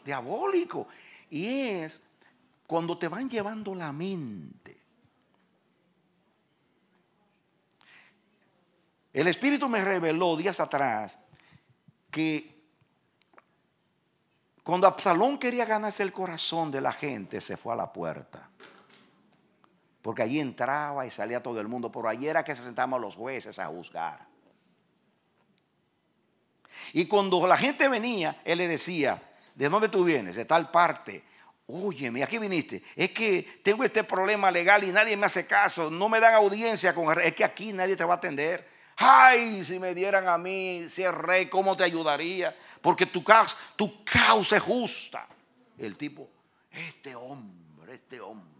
diabólico. Y es cuando te van llevando la mente. El Espíritu me reveló días atrás que cuando Absalón quería ganarse el corazón de la gente, se fue a la puerta. Porque allí entraba y salía todo el mundo. Por allí era que se sentaban los jueces a juzgar. Y cuando la gente venía, él le decía, ¿de dónde tú vienes? De tal parte. Óyeme, aquí viniste. Es que tengo este problema legal y nadie me hace caso. No me dan audiencia con el rey. Es que aquí nadie te va a atender. Ay, si me dieran a mí, si es rey, ¿cómo te ayudaría? Porque tu causa, tu causa es justa. El tipo, este hombre, este hombre.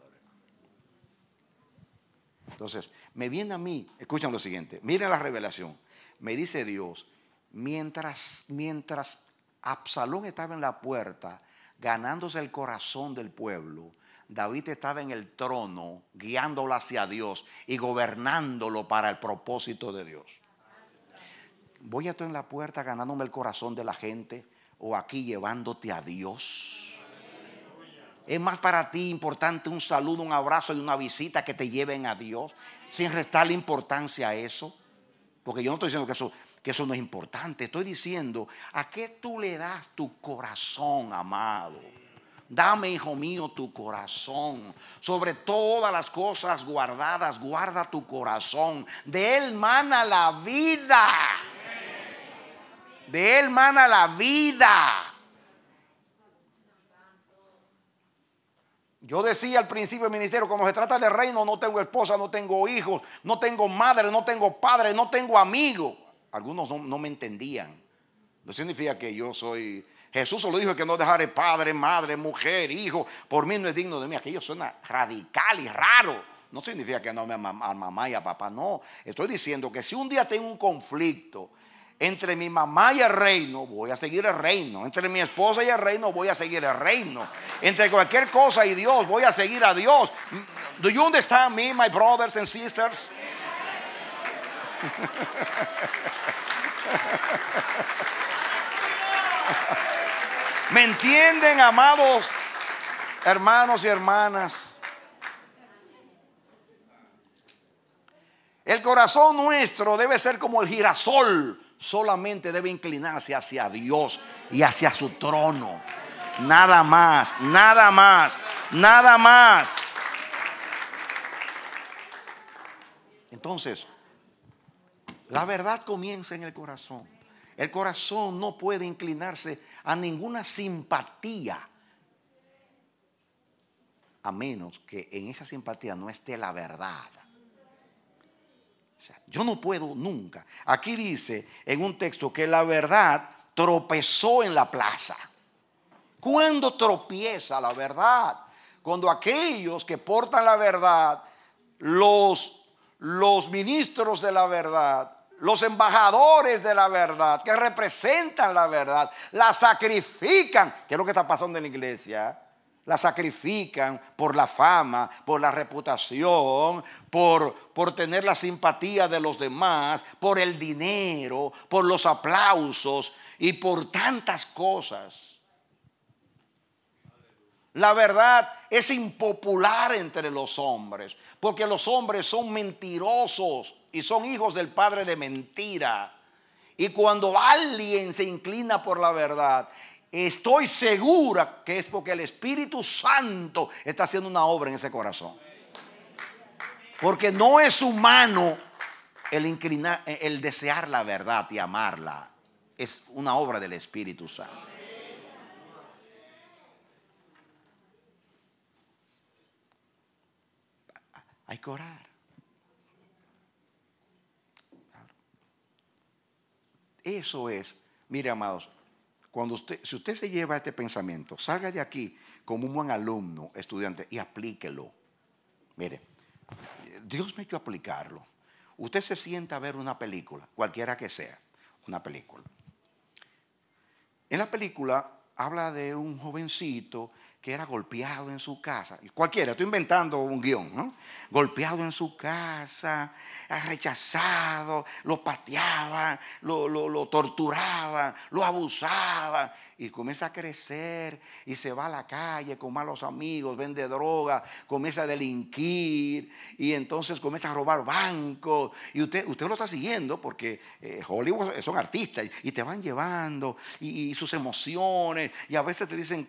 Entonces, me viene a mí, escuchan lo siguiente, miren la revelación. Me dice Dios, mientras, mientras Absalón estaba en la puerta, ganándose el corazón del pueblo. David estaba en el trono, guiándolo hacia Dios y gobernándolo para el propósito de Dios. Voy a estar en la puerta ganándome el corazón de la gente o aquí llevándote a Dios. Es más para ti importante un saludo, un abrazo y una visita que te lleven a Dios, sin restarle importancia a eso. Porque yo no estoy diciendo que eso, que eso no es importante. Estoy diciendo, ¿a qué tú le das tu corazón, amado? Dame, hijo mío, tu corazón. Sobre todas las cosas guardadas, guarda tu corazón. De él mana la vida. De él mana la vida. Yo decía al principio del ministerio, como se trata de reino, no tengo esposa, no tengo hijos, no tengo madre, no tengo padre, no tengo amigo. Algunos no, me entendían. No significa que yo soy... Jesús solo dijo que no dejaré padre, madre, mujer, hijo. Por mí no es digno de mí. Aquello suena radical y raro. No significa que no me a mamá y a papá. No, estoy diciendo que si un día tengo un conflicto entre mi mamá y el reino, voy a seguir el reino. Entre mi esposa y el reino, voy a seguir el reino. Entre cualquier cosa y Dios, voy a seguir a Dios. Do you understand me, my brothers and sisters? ¿Me entienden, amados hermanos y hermanas? El corazón nuestro debe ser como el girasol, solamente debe inclinarse hacia Dios y hacia su trono. Nada más, nada más, nada más. Entonces, la verdad comienza en el corazón. El corazón no puede inclinarse a ninguna simpatía a menos que en esa simpatía no esté la verdad. yo no puedo nunca. Aquí dice en un texto que la verdad tropezó en la plaza. ¿Cuándo tropieza la verdad? Cuando aquellos que portan la verdad, los, los ministros de la verdad, los embajadores de la verdad, que representan la verdad, la sacrifican, que es lo que está pasando en la iglesia, la sacrifican por la fama, por la reputación, por, por tener la simpatía de los demás, por el dinero, por los aplausos y por tantas cosas. La verdad es impopular entre los hombres, porque los hombres son mentirosos y son hijos del padre de mentira. Y cuando alguien se inclina por la verdad, estoy segura que es porque el Espíritu Santo está haciendo una obra en ese corazón. Porque no es humano el, inclinar, el desear la verdad y amarla. Es una obra del Espíritu Santo. Hay que orar. Eso es, mire amados, cuando usted, si usted se lleva este pensamiento, salga de aquí como un buen alumno, estudiante, y aplíquelo. Mire, Dios me hecho aplicarlo. Usted se sienta a ver una película, cualquiera que sea, una película. En la película habla de un jovencito que era golpeado en su casa. Cualquiera, estoy inventando un guión, ¿no? Golpeado en su casa, rechazado, lo pateaba lo, torturaba lo abusaba Y comienza a crecer y se va a la calle con malos amigos, vende droga, comienza a delinquir y entonces comienza a robar bancos. Y usted, usted lo está siguiendo porque eh, Hollywood son artistas y te van llevando y, sus emociones. Y a veces te dicen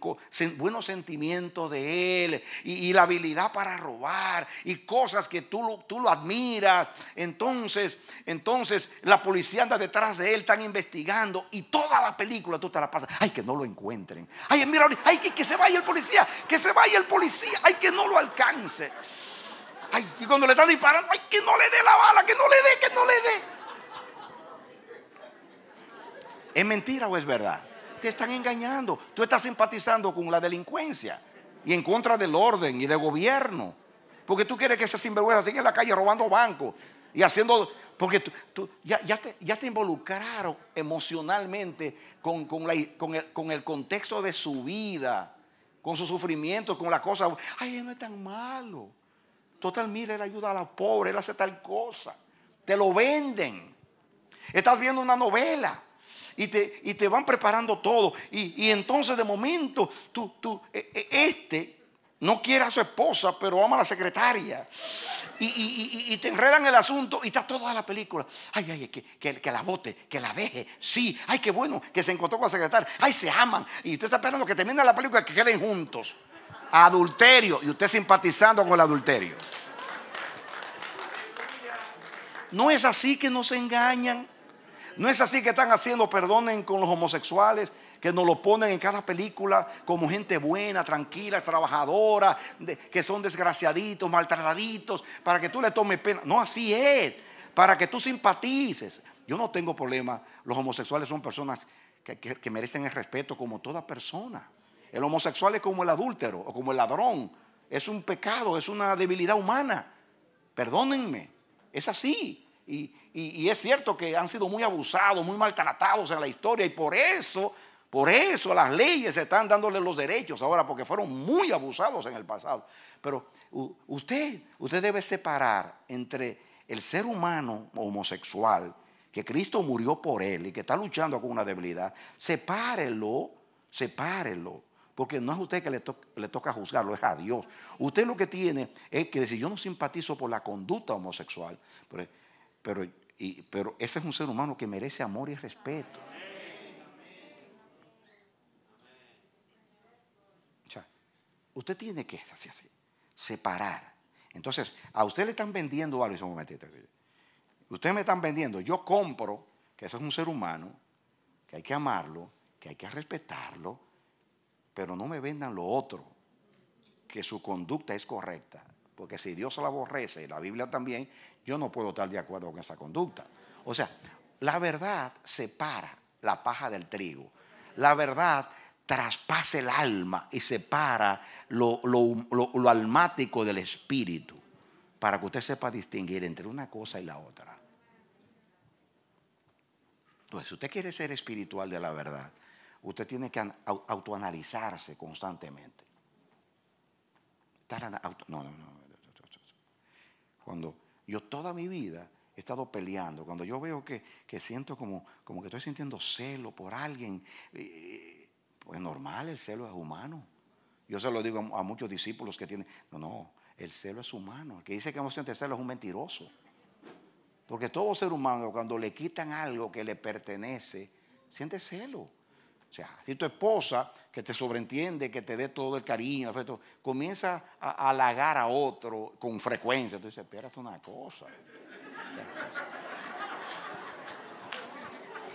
buenos sentimientos de él y, la habilidad para robar y cosas que tú, tú lo admiras. Entonces, entonces la policía anda detrás de él, están investigando y toda la película tú te la pasas. Ay, que no lo encuentren. Ay, mira, que, que se vaya el policía, que se vaya el policía, hay que no lo alcance. Ay, y cuando le están disparando, ay, que no le dé la bala, que no le dé, que no le dé. ¿Es mentira o es verdad? te están engañando. Tú estás simpatizando con la delincuencia y en contra del orden y del gobierno. Porque tú quieres que ese sinvergüenza siga en la calle robando bancos y haciendo... Porque tú, ya, te, involucraron emocionalmente con, el, contexto de su vida, con su sufrimiento con las cosas. Ay, él no es tan malo. Total, mira, él ayuda a la pobre, él hace tal cosa. Te lo venden. Estás viendo una novela y te, van preparando todo. Y, entonces de momento tú, tú, e, e, este no quiere a su esposa, pero ama a la secretaria. Y, te enredan el asunto y está toda la película. Ay, ay, que, que, la bote, que la deje. Sí, ay, qué bueno que se encontró con la secretaria. Ay, se aman. Y usted está esperando que termine la película que queden juntos. Adulterio. Y usted simpatizando con el adulterio. No es así que nos engañan. No es así que están haciendo, perdonen con los homosexuales, que nos lo ponen en cada película como gente buena, tranquila, trabajadora, que son desgraciaditos, maltrataditos, para que tú le tomes pena. No, así es, para que tú simpatices. Yo no tengo problema, los homosexuales son personas que, que merecen el respeto como toda persona. El homosexual es como el adúltero o como el ladrón, es un pecado, es una debilidad humana. Perdónenme, es así. Y, es cierto que han sido muy abusados, muy maltratados en la historia y por eso, por eso las leyes están dándole los derechos ahora porque fueron muy abusados en el pasado. Pero usted, usted debe separar entre el ser humano homosexual, que Cristo murió por él y que está luchando con una debilidad, sepárelo, sepárelo. Porque no es usted que le, le, toca juzgarlo, es a Dios. Usted lo que tiene es que decir, yo no simpatizo por la conducta homosexual, pero pero, y, pero ese es un ser humano que merece amor y respeto. usted tiene que así, así, separar. Entonces, a usted le están vendiendo algo. Ustedes me están vendiendo. Yo compro que ese es un ser humano, que hay que amarlo, que hay que respetarlo, pero no me vendan lo otro, que su conducta es correcta porque si Dios la aborrece, la Biblia también, yo no puedo estar de acuerdo con esa conducta. O sea, la verdad separa la paja del trigo. La verdad traspasa el alma y separa lo, lo, lo, lo almático del espíritu para que usted sepa distinguir entre una cosa y la otra. Entonces, si usted quiere ser espiritual de la verdad, usted tiene que autoanalizarse constantemente. No, no, no. Cuando yo toda mi vida he estado peleando, cuando yo veo que, siento como, como que estoy sintiendo celo por alguien, eh, pues normal, el celo es humano. Yo se lo digo a, muchos discípulos que tienen, no, no, el celo es humano. El que dice que no siente celo es un mentiroso. Porque todo ser humano cuando le quitan algo que le pertenece, siente celo. O sea, si tu esposa, que te sobreentiende, que te dé todo el cariño, afecto, comienza a, halagar a otro con frecuencia, tú dices, espérate una cosa.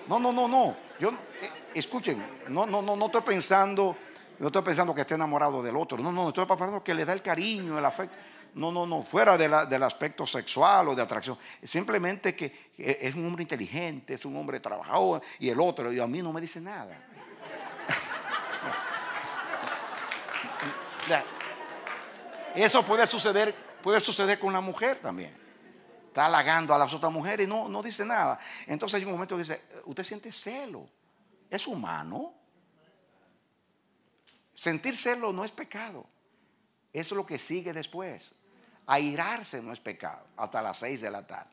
No, no, no, no. Yo, eh, escuchen, no, no, no, no estoy pensando, no estoy pensando que esté enamorado del otro. No, no, no estoy pensando que le da el cariño, el afecto. No, no, no, fuera del aspecto sexual o de atracción. Simplemente que eh, es un hombre inteligente, es un hombre trabajador y el otro, y a mí no me dice nada. Eso puede suceder, puede suceder con la mujer también. Está halagando a las otras mujeres y no, no dice nada. Entonces hay un momento que dice, usted siente celo. Es humano. Sentir celo no es pecado. Eso es lo que sigue después. Airarse no es pecado hasta las seis de la tarde.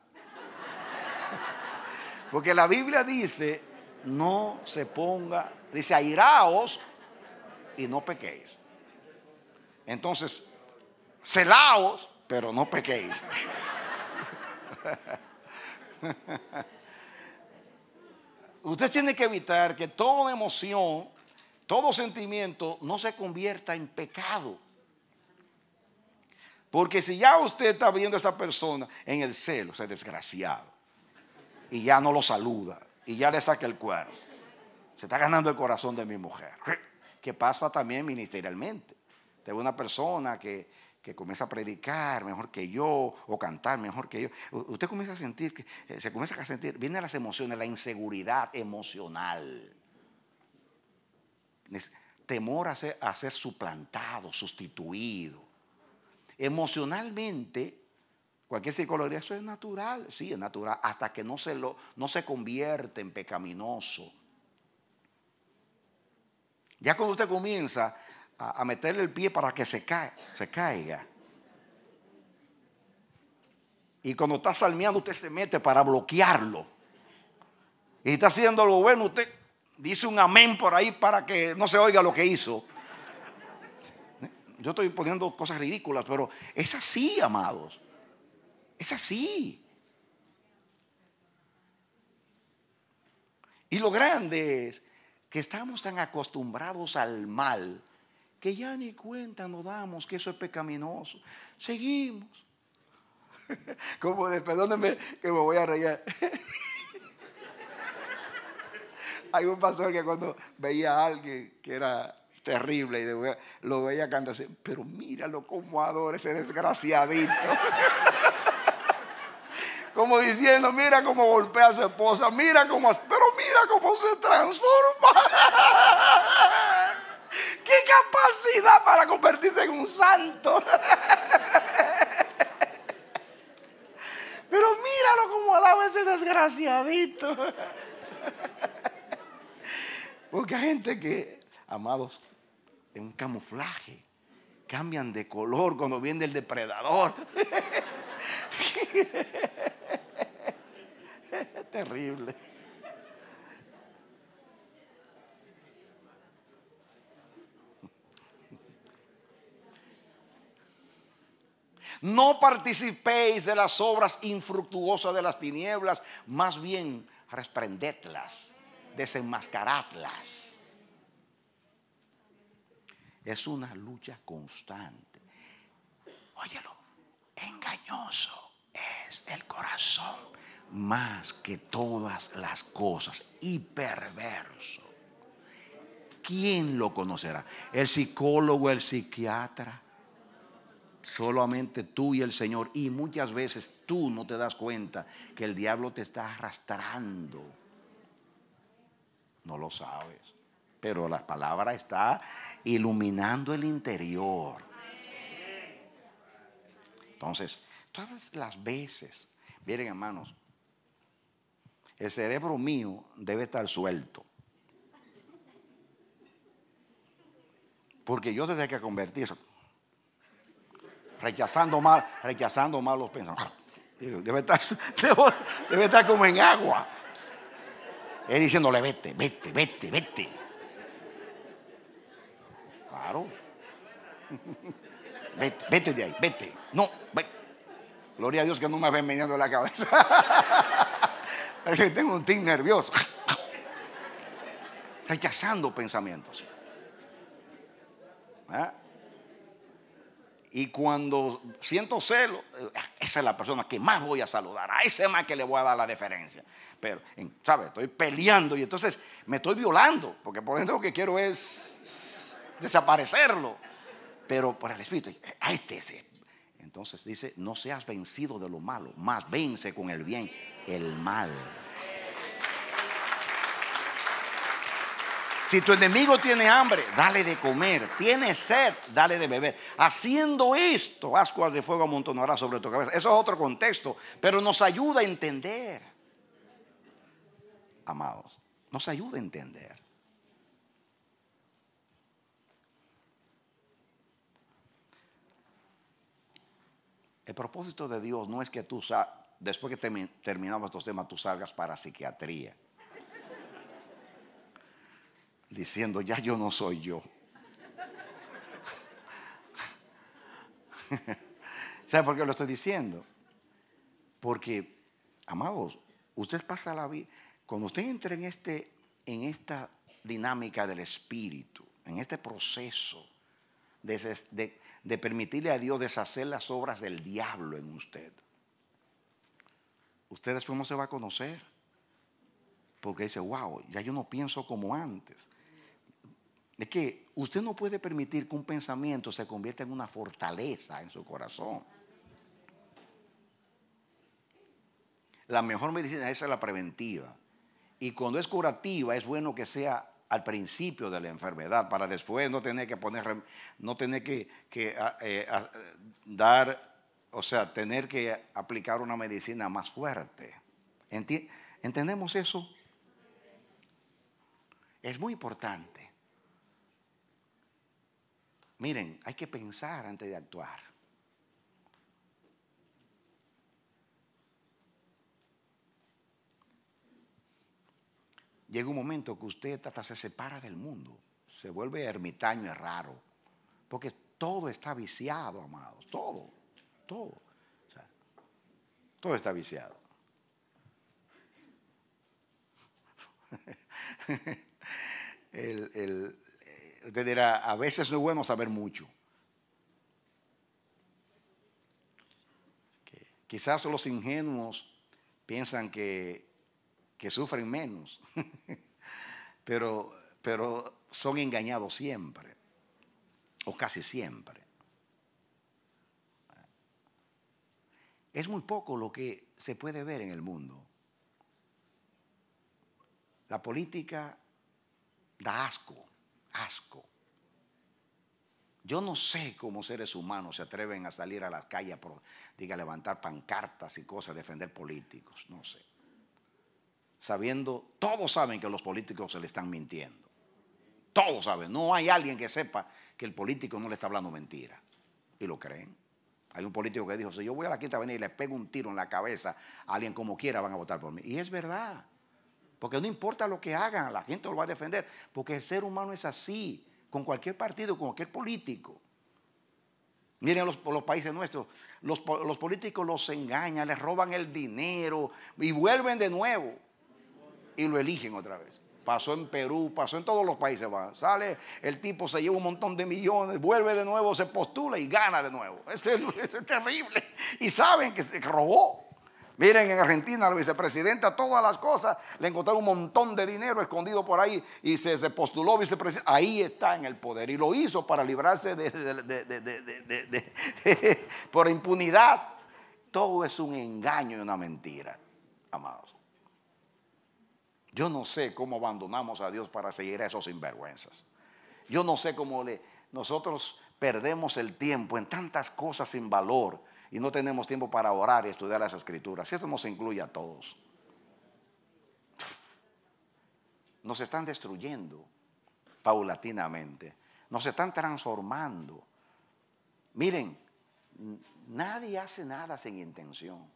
<laughs> Porque la Biblia dice, no se ponga, dice, airaos y no pequéis. Entonces, celaos, pero no pequéis. <laughs> Usted tiene que evitar que toda emoción, todo sentimiento no se convierta en pecado. Porque si ya usted está viendo a esa persona en el celo, ese desgraciado, y ya no lo saluda, y ya le saca el cuero, se está ganando el corazón de mi mujer, <laughs> que pasa también ministerialmente una persona que, que comienza a predicar mejor que yo o cantar mejor que yo. Usted comienza a sentir, eh, se comienza a sentir, vienen las emociones, la inseguridad emocional. Temor a ser, suplantado, sustituido. Emocionalmente, cualquier psicología, eso es natural, sí, es natural, hasta que no se, lo, no se convierte en pecaminoso. Ya cuando usted comienza a, meterle el pie para que se, cae se caiga. Y cuando está salmeando, usted se mete para bloquearlo. Y está haciendo lo bueno, usted dice un amén por ahí para que no se oiga lo que hizo. Yo estoy poniendo cosas ridículas, pero es así, amados. Es así. Y lo grande es que estamos tan acostumbrados al mal que ya ni cuenta nos damos que eso es pecaminoso. Seguimos. <laughs> Como de, perdónenme que me voy a reír. <laughs> Hay un pastor que cuando veía a alguien que era terrible y lo veía cantar pero míralo como adora ese desgraciadito. <laughs> como diciendo, mira cómo golpea a su esposa, mira cómo, pero mira cómo se transforma capacidad para convertirse en un santo. Pero míralo como alaba ese desgraciadito. Porque hay gente que, amados, en un camuflaje, cambian de color cuando viene el depredador. <laughs> Terrible. No participéis de las obras infructuosas de las tinieblas, más bien resprendedlas, desenmascaradlas. Es una lucha constante. Óyelo, engañoso es el corazón más que todas las cosas y perverso. ¿Quién lo conocerá? ¿El psicólogo, el psiquiatra? Solamente tú y el Señor. Y muchas veces tú no te das cuenta que el diablo te está arrastrando. No lo sabes. Pero la palabra está iluminando el interior. Entonces, todas las veces, miren hermanos, el cerebro mío debe estar suelto. Porque yo desde que convertí eso, rechazando mal, rechazando mal los pensamientos. Ah, <laughs> debe estar, como en agua. Él diciéndole, vete, vete, vete, vete. Claro. <laughs> Vete, vete de ahí, vete. No, vete. Gloria a Dios que no me ven de la cabeza. <laughs> es que tengo un tic nervioso. Rechazando pensamientos. ¿Ah? Y cuando siento celo, esa es la persona que más voy a saludar, a ese más que le voy a dar la deferencia. Pero, ¿sabes? Estoy peleando y entonces me estoy violando, porque por dentro lo que quiero es desaparecerlo. Pero por el Espíritu, eh, este Entonces dice, no seas vencido de lo malo, más vence con el bien el mal. Si tu enemigo tiene hambre, dale de comer. Tiene sed, dale de beber. Haciendo esto, ascuas de fuego amontonará sobre tu cabeza. Eso es otro contexto, pero nos ayuda a entender. Amados, nos ayuda a entender. El propósito de Dios no es que tú, después que terminamos estos temas, tú salgas para psiquiatría diciendo, ya yo no soy yo. <laughs> ¿Sabe por qué lo estoy diciendo? Porque, amados, usted pasa la vida, cuando usted entra en, este, en esta dinámica del espíritu, en este proceso de, de permitirle a Dios deshacer las obras del diablo en usted, usted después no se va a conocer. Porque dice, wow, ya yo no pienso como antes. Es que usted no puede permitir que un pensamiento se convierta en una fortaleza en su corazón. La mejor medicina es la preventiva. Y cuando es curativa, es bueno que sea al principio de la enfermedad, para después no tener que poner, no tener que, ah, eh, ah, dar, o sea, tener que aplicar una medicina más fuerte. ¿Entendemos eso? Es muy importante. Miren, hay que pensar antes de actuar. Llega un momento que usted hasta se separa del mundo, se vuelve ermitaño, es raro, porque todo está viciado, amados, todo, todo. todo está viciado. <laughs> el a veces no es bueno saber mucho. quizás los ingenuos piensan que, que sufren menos, <laughs> pero, pero son engañados siempre, o casi siempre. Es muy poco lo que se puede ver en el mundo. La política da asco asco. Yo no sé cómo seres humanos se atreven a salir a las calles, por, diga, levantar pancartas y cosas, defender políticos, no sé. Sabiendo, todos saben que los políticos se le están mintiendo. Todos saben, no hay alguien que sepa que el político no le está hablando mentira. Y lo creen. Hay un político que dijo, si yo voy a la quinta avenida y le pego un tiro en la cabeza a alguien como quiera, van a votar por mí. Y es verdad. Porque no importa lo que hagan, la gente lo va a defender. Porque el ser humano es así, con cualquier partido, con cualquier político. Miren los, países nuestros, los, políticos los engañan, les roban el dinero y vuelven de nuevo y lo eligen otra vez. Pasó en Perú, pasó en todos los países. Sale el tipo, se lleva un montón de millones, vuelve de nuevo, se postula y gana de nuevo. eso <laughs> es terrible. Y saben que se robó. Miren, en Argentina, la vicepresidenta, todas las cosas, le encontraron un montón de dinero escondido por ahí y se, postuló vicepresidenta. Ahí está en el poder y lo hizo para librarse de, <laughs> por impunidad. Todo es un engaño y una mentira, amados. Yo no sé cómo abandonamos a Dios para seguir a esos sinvergüenzas. Yo no sé cómo le, nosotros perdemos el tiempo en tantas cosas sin valor y no tenemos tiempo para orar y estudiar las escrituras. Esto nos incluye a todos. Nos están destruyendo paulatinamente. Nos están transformando. Miren, nadie hace nada sin intención.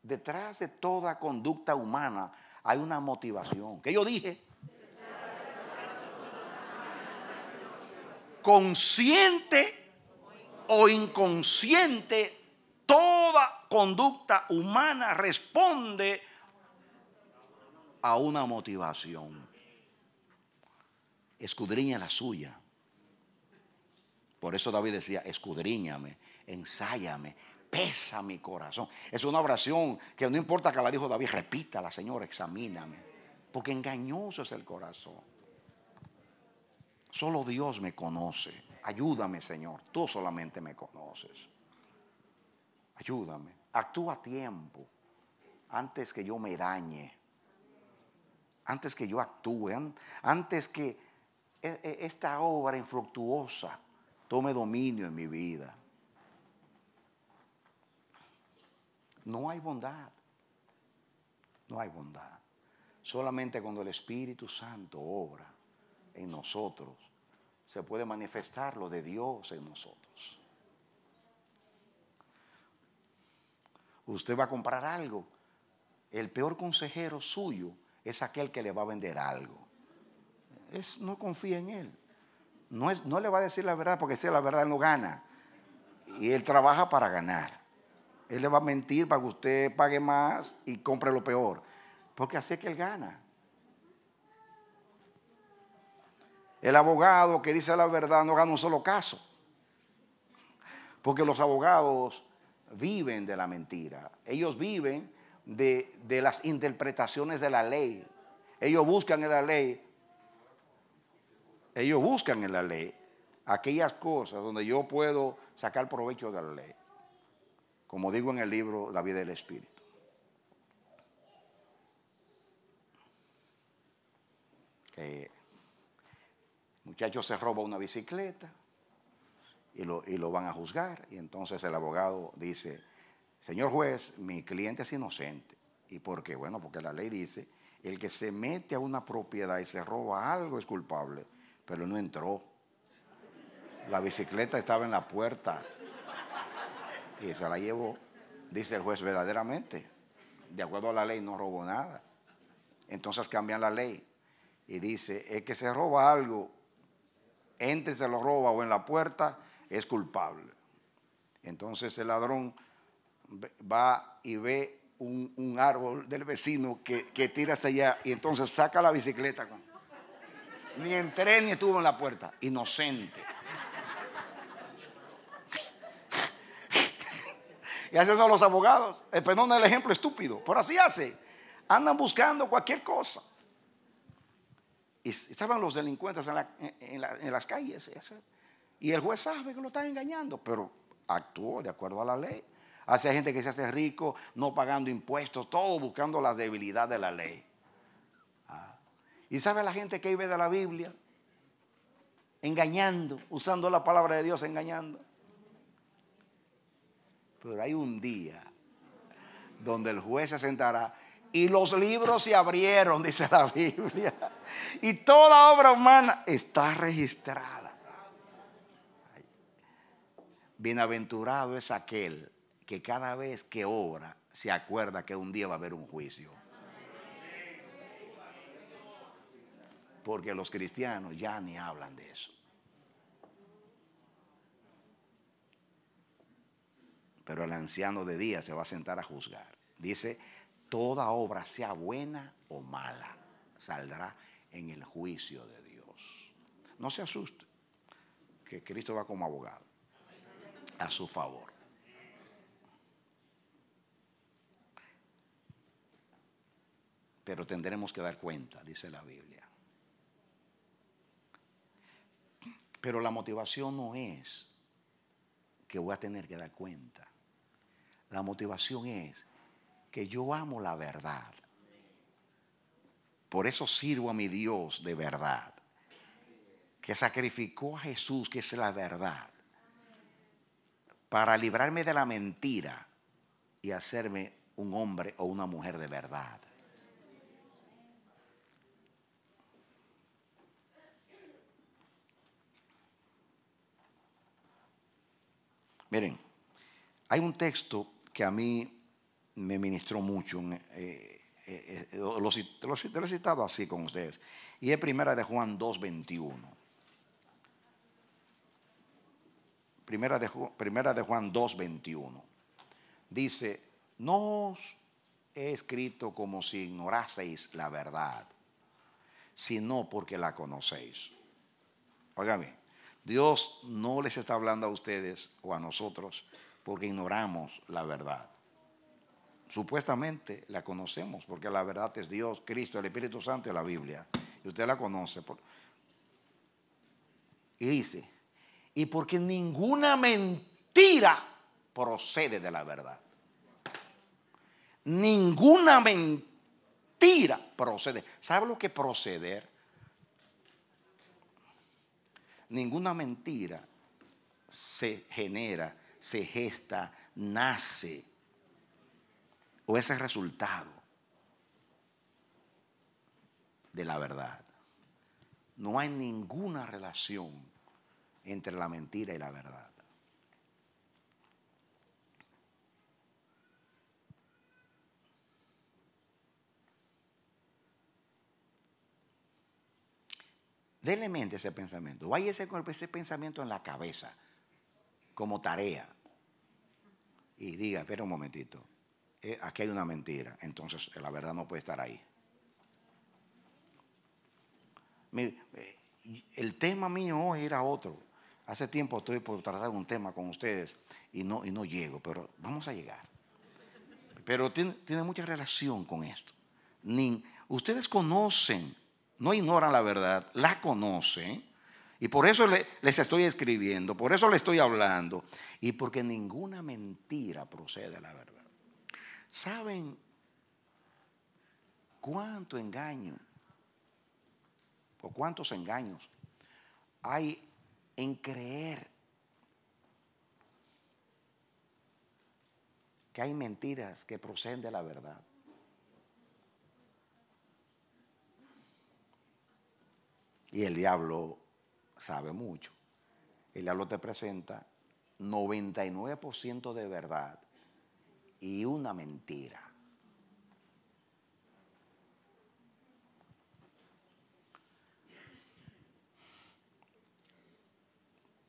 detrás de toda conducta humana hay una motivación. Que yo dije, consciente o inconsciente, toda conducta humana responde a una motivación. Escudriña la suya. Por eso David decía, escudriñame, ensáyame, pesa mi corazón. Es una oración que no importa que la dijo David, repítala, Señor, examíname. Porque engañoso es el corazón. Solo Dios me conoce. Ayúdame, Señor. Tú solamente me conoces. Ayúdame. Actúa a tiempo. Antes que yo me dañe. Antes que yo actúe. Antes que e, e, esta obra infructuosa tome dominio en mi vida. No hay bondad. No hay bondad. Solamente cuando el Espíritu Santo obra en nosotros se puede manifestar lo de Dios en nosotros. Usted va a comprar algo. El peor consejero suyo es aquel que le va a vender algo. Es, no confía en él. No, es, no le va a decir la verdad porque si la verdad no gana. Y él trabaja para ganar. Él le va a mentir para que usted pague más y compre lo peor. Porque así es que él gana. El abogado que dice la verdad no gana un solo caso. Porque los abogados viven de la mentira. Ellos viven de, las interpretaciones de la ley. Ellos buscan en la ley. Ellos buscan en la ley aquellas cosas donde yo puedo sacar provecho de la ley. Como digo en el libro La vida del Espíritu muchacho se roba una bicicleta y lo, y lo van a juzgar. Y entonces el abogado dice, señor juez, mi cliente es inocente. ¿Y por qué? Bueno, porque la ley dice, el que se mete a una propiedad y se roba algo es culpable, pero no entró. La bicicleta estaba en la puerta y se la llevó. Dice el juez, verdaderamente, de acuerdo a la ley no robó nada. Entonces cambian la ley y dice, el que se roba algo entre se lo roba o en la puerta, es culpable. Entonces el ladrón va y ve un, árbol del vecino que, tira hasta allá y entonces saca la bicicleta. ni entré ni estuvo en la puerta. Inocente. y así son los abogados. Perdón el ejemplo estúpido, pero así hace. Andan buscando cualquier cosa estaban los delincuentes en, las calles. Y el juez sabe que lo está engañando, pero actuó de acuerdo a la ley. Hace gente que se hace rico no pagando impuestos, todo buscando la debilidad de la ley. Ah. ¿Y sabe la gente que vive de la Biblia? Engañando, usando la palabra de Dios, engañando. Pero hay un día donde el juez se sentará y los libros se abrieron, <laughs> dice la Biblia. Y toda obra humana está registrada. Bienaventurado es aquel que cada vez que obra se acuerda que un día va a haber un juicio. Porque los cristianos ya ni hablan de eso. Pero el anciano de día se va a sentar a juzgar. Dice, toda obra, sea buena o mala, saldrá en el juicio de Dios. No se asuste, que Cristo va como abogado a su favor. Pero tendremos que dar cuenta, dice la Biblia. Pero la motivación no es que voy a tener que dar cuenta. La motivación es que yo amo la verdad por eso sirvo a mi Dios de verdad, que sacrificó a Jesús, que es la verdad, para librarme de la mentira y hacerme un hombre o una mujer de verdad. Miren, hay un texto que a mí me ministró mucho eh, eh, eh, lo, he citado así con ustedes. Y es primera de Juan 2.21. Primera de, primera de Juan 2.21. Dice, no os he escrito como si ignoraseis la verdad, sino porque la conocéis. Óigame, Dios no les está hablando a ustedes o a nosotros porque ignoramos la verdad supuestamente la conocemos, porque la verdad es Dios, Cristo, el Espíritu Santo y la Biblia. Y usted la conoce. Por... Y dice, y porque ninguna mentira procede de la verdad. Ninguna mentira procede. ¿Sabe lo que proceder? Ninguna mentira se genera, se gesta, nace, o ese resultado de la verdad. No hay ninguna relación entre la mentira y la verdad. Denle mente ese pensamiento. Váyase con ese pensamiento en la cabeza, como tarea. Y diga, espera un momentito. Eh, aquí hay una mentira. Entonces eh, la verdad no puede estar ahí. Eh, el tema mío hoy era otro. Hace tiempo estoy por tratar un tema con ustedes y no, llego, pero vamos a llegar. Pero tiene, mucha relación con esto. Ni, ustedes conocen, no ignoran la verdad, la conocen. Y por eso les estoy escribiendo, por eso les estoy hablando. Y porque ninguna mentira procede a la verdad. ¿Saben cuánto engaño o cuántos engaños hay en creer que hay mentiras que proceden de la verdad? Y el diablo sabe mucho. El diablo te presenta 99% de verdad y una mentira.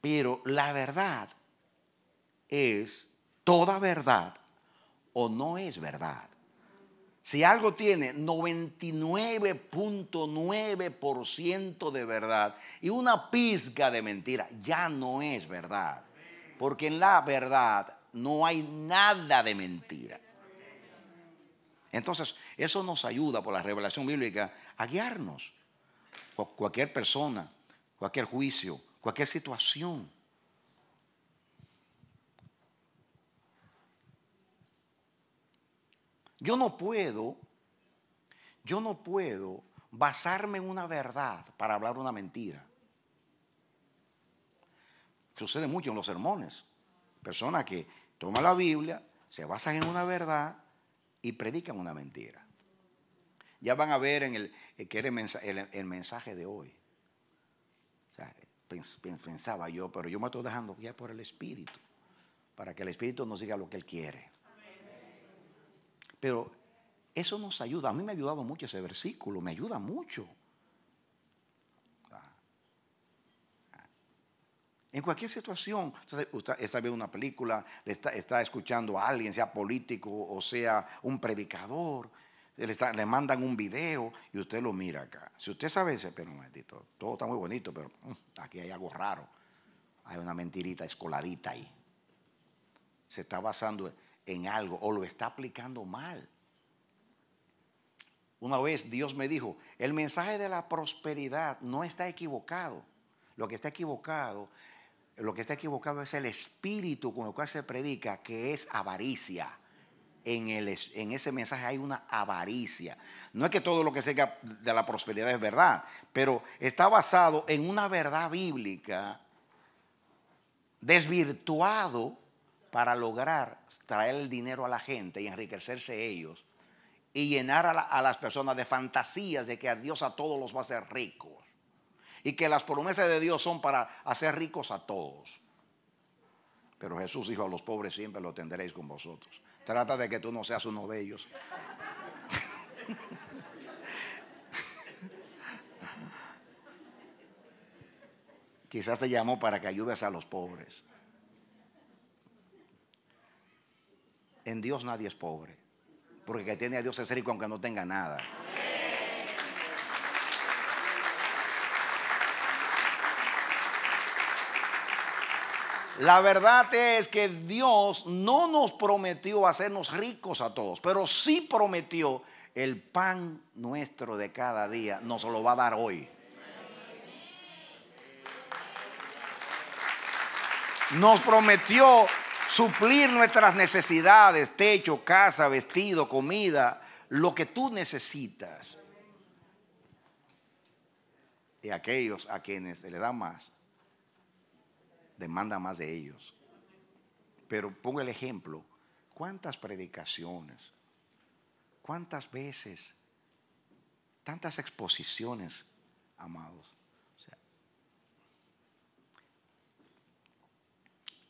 Pero la verdad es toda verdad o no es verdad. Si algo tiene 99.9% de verdad y una pizca de mentira, ya no es verdad. Porque en la verdad no hay nada de mentira. Entonces, eso nos ayuda por la revelación bíblica a guiarnos. Cualquier persona, cualquier juicio, cualquier situación. Yo no puedo, yo no puedo basarme en una verdad para hablar una mentira. Sucede mucho en los sermones. Personas que toma la Biblia, se basan en una verdad y predican una mentira. Ya van a ver en el, eh, que era el, mensaje de hoy. pensaba yo, pero yo me estoy dejando guiar por el Espíritu, para que el Espíritu nos diga lo que Él quiere. Pero eso nos ayuda. A mí me ha ayudado mucho ese versículo, me ayuda mucho. En cualquier situación. usted está viendo una película, está, está escuchando a alguien, sea político o sea un predicador. Le, mandan un video y usted lo mira acá. Si usted sabe ese, pero un todo está muy bonito, pero mm, aquí hay algo raro. Hay una mentirita escoladita ahí. Se está basando en algo o lo está aplicando mal. Una vez Dios me dijo, el mensaje de la prosperidad no está equivocado. Lo que está equivocado lo que está equivocado es el espíritu con el cual se predica, que es avaricia. En, el, en, ese mensaje hay una avaricia. No es que todo lo que se diga de la prosperidad es verdad, pero está basado en una verdad bíblica desvirtuado para lograr traer el dinero a la gente y enriquecerse ellos y llenar a, las personas de fantasías de que a Dios a todos los va a hacer ricos y que las promesas de Dios son para hacer ricos a todos. Pero Jesús dijo, a los pobres siempre lo tendréis con vosotros. Trata de que tú no seas uno de ellos. <laughs> Quizás te llamó para que ayudes a los pobres. En Dios nadie es pobre, porque el que tiene a Dios es rico aunque no tenga nada. La verdad es que Dios no nos prometió hacernos ricos a todos, pero sí prometió el pan nuestro de cada día nos lo va a dar hoy. Nos prometió suplir nuestras necesidades, techo, casa, vestido, comida, lo que tú necesitas. Y aquellos a quienes se le da más demanda más de ellos. Pero pongo el ejemplo, ¿cuántas predicaciones? ¿Cuántas veces? Tantas exposiciones, amados.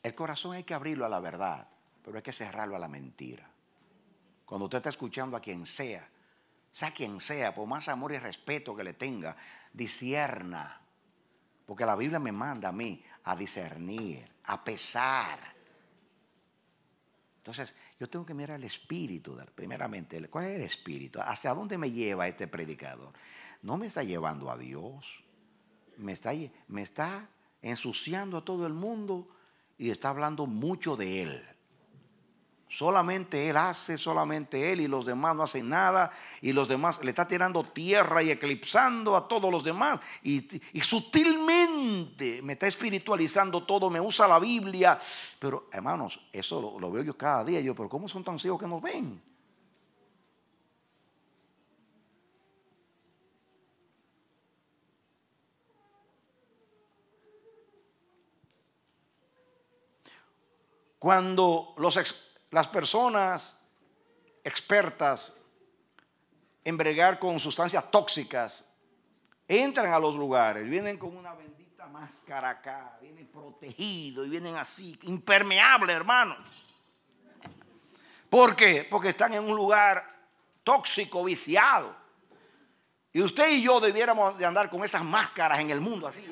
el corazón hay que abrirlo a la verdad, pero hay que cerrarlo a la mentira. Cuando usted está escuchando a quien sea, sea quien sea, por más amor y respeto que le tenga, disierna. Porque la Biblia me manda a mí a discernir, a pesar. Entonces, yo tengo que mirar el espíritu, primeramente, ¿cuál es el espíritu? ¿Hacia dónde me lleva este predicador? No me está llevando a Dios, me está, me está ensuciando a todo el mundo y está hablando mucho de Él. Solamente Él hace, solamente Él y los demás no hacen nada y los demás le está tirando tierra y eclipsando a todos los demás y, sutilmente me está espiritualizando todo, me usa la Biblia. Pero hermanos, eso lo, veo yo cada día, yo, pero ¿cómo son tan ciegos que nos ven? Cuando los las personas expertas en bregar con sustancias tóxicas entran a los lugares, vienen con una bendita máscara acá, vienen protegidos y vienen así, impermeable, hermano. ¿Por qué? Porque están en un lugar tóxico, viciado. Y usted y yo debiéramos de andar con esas máscaras en el mundo, así,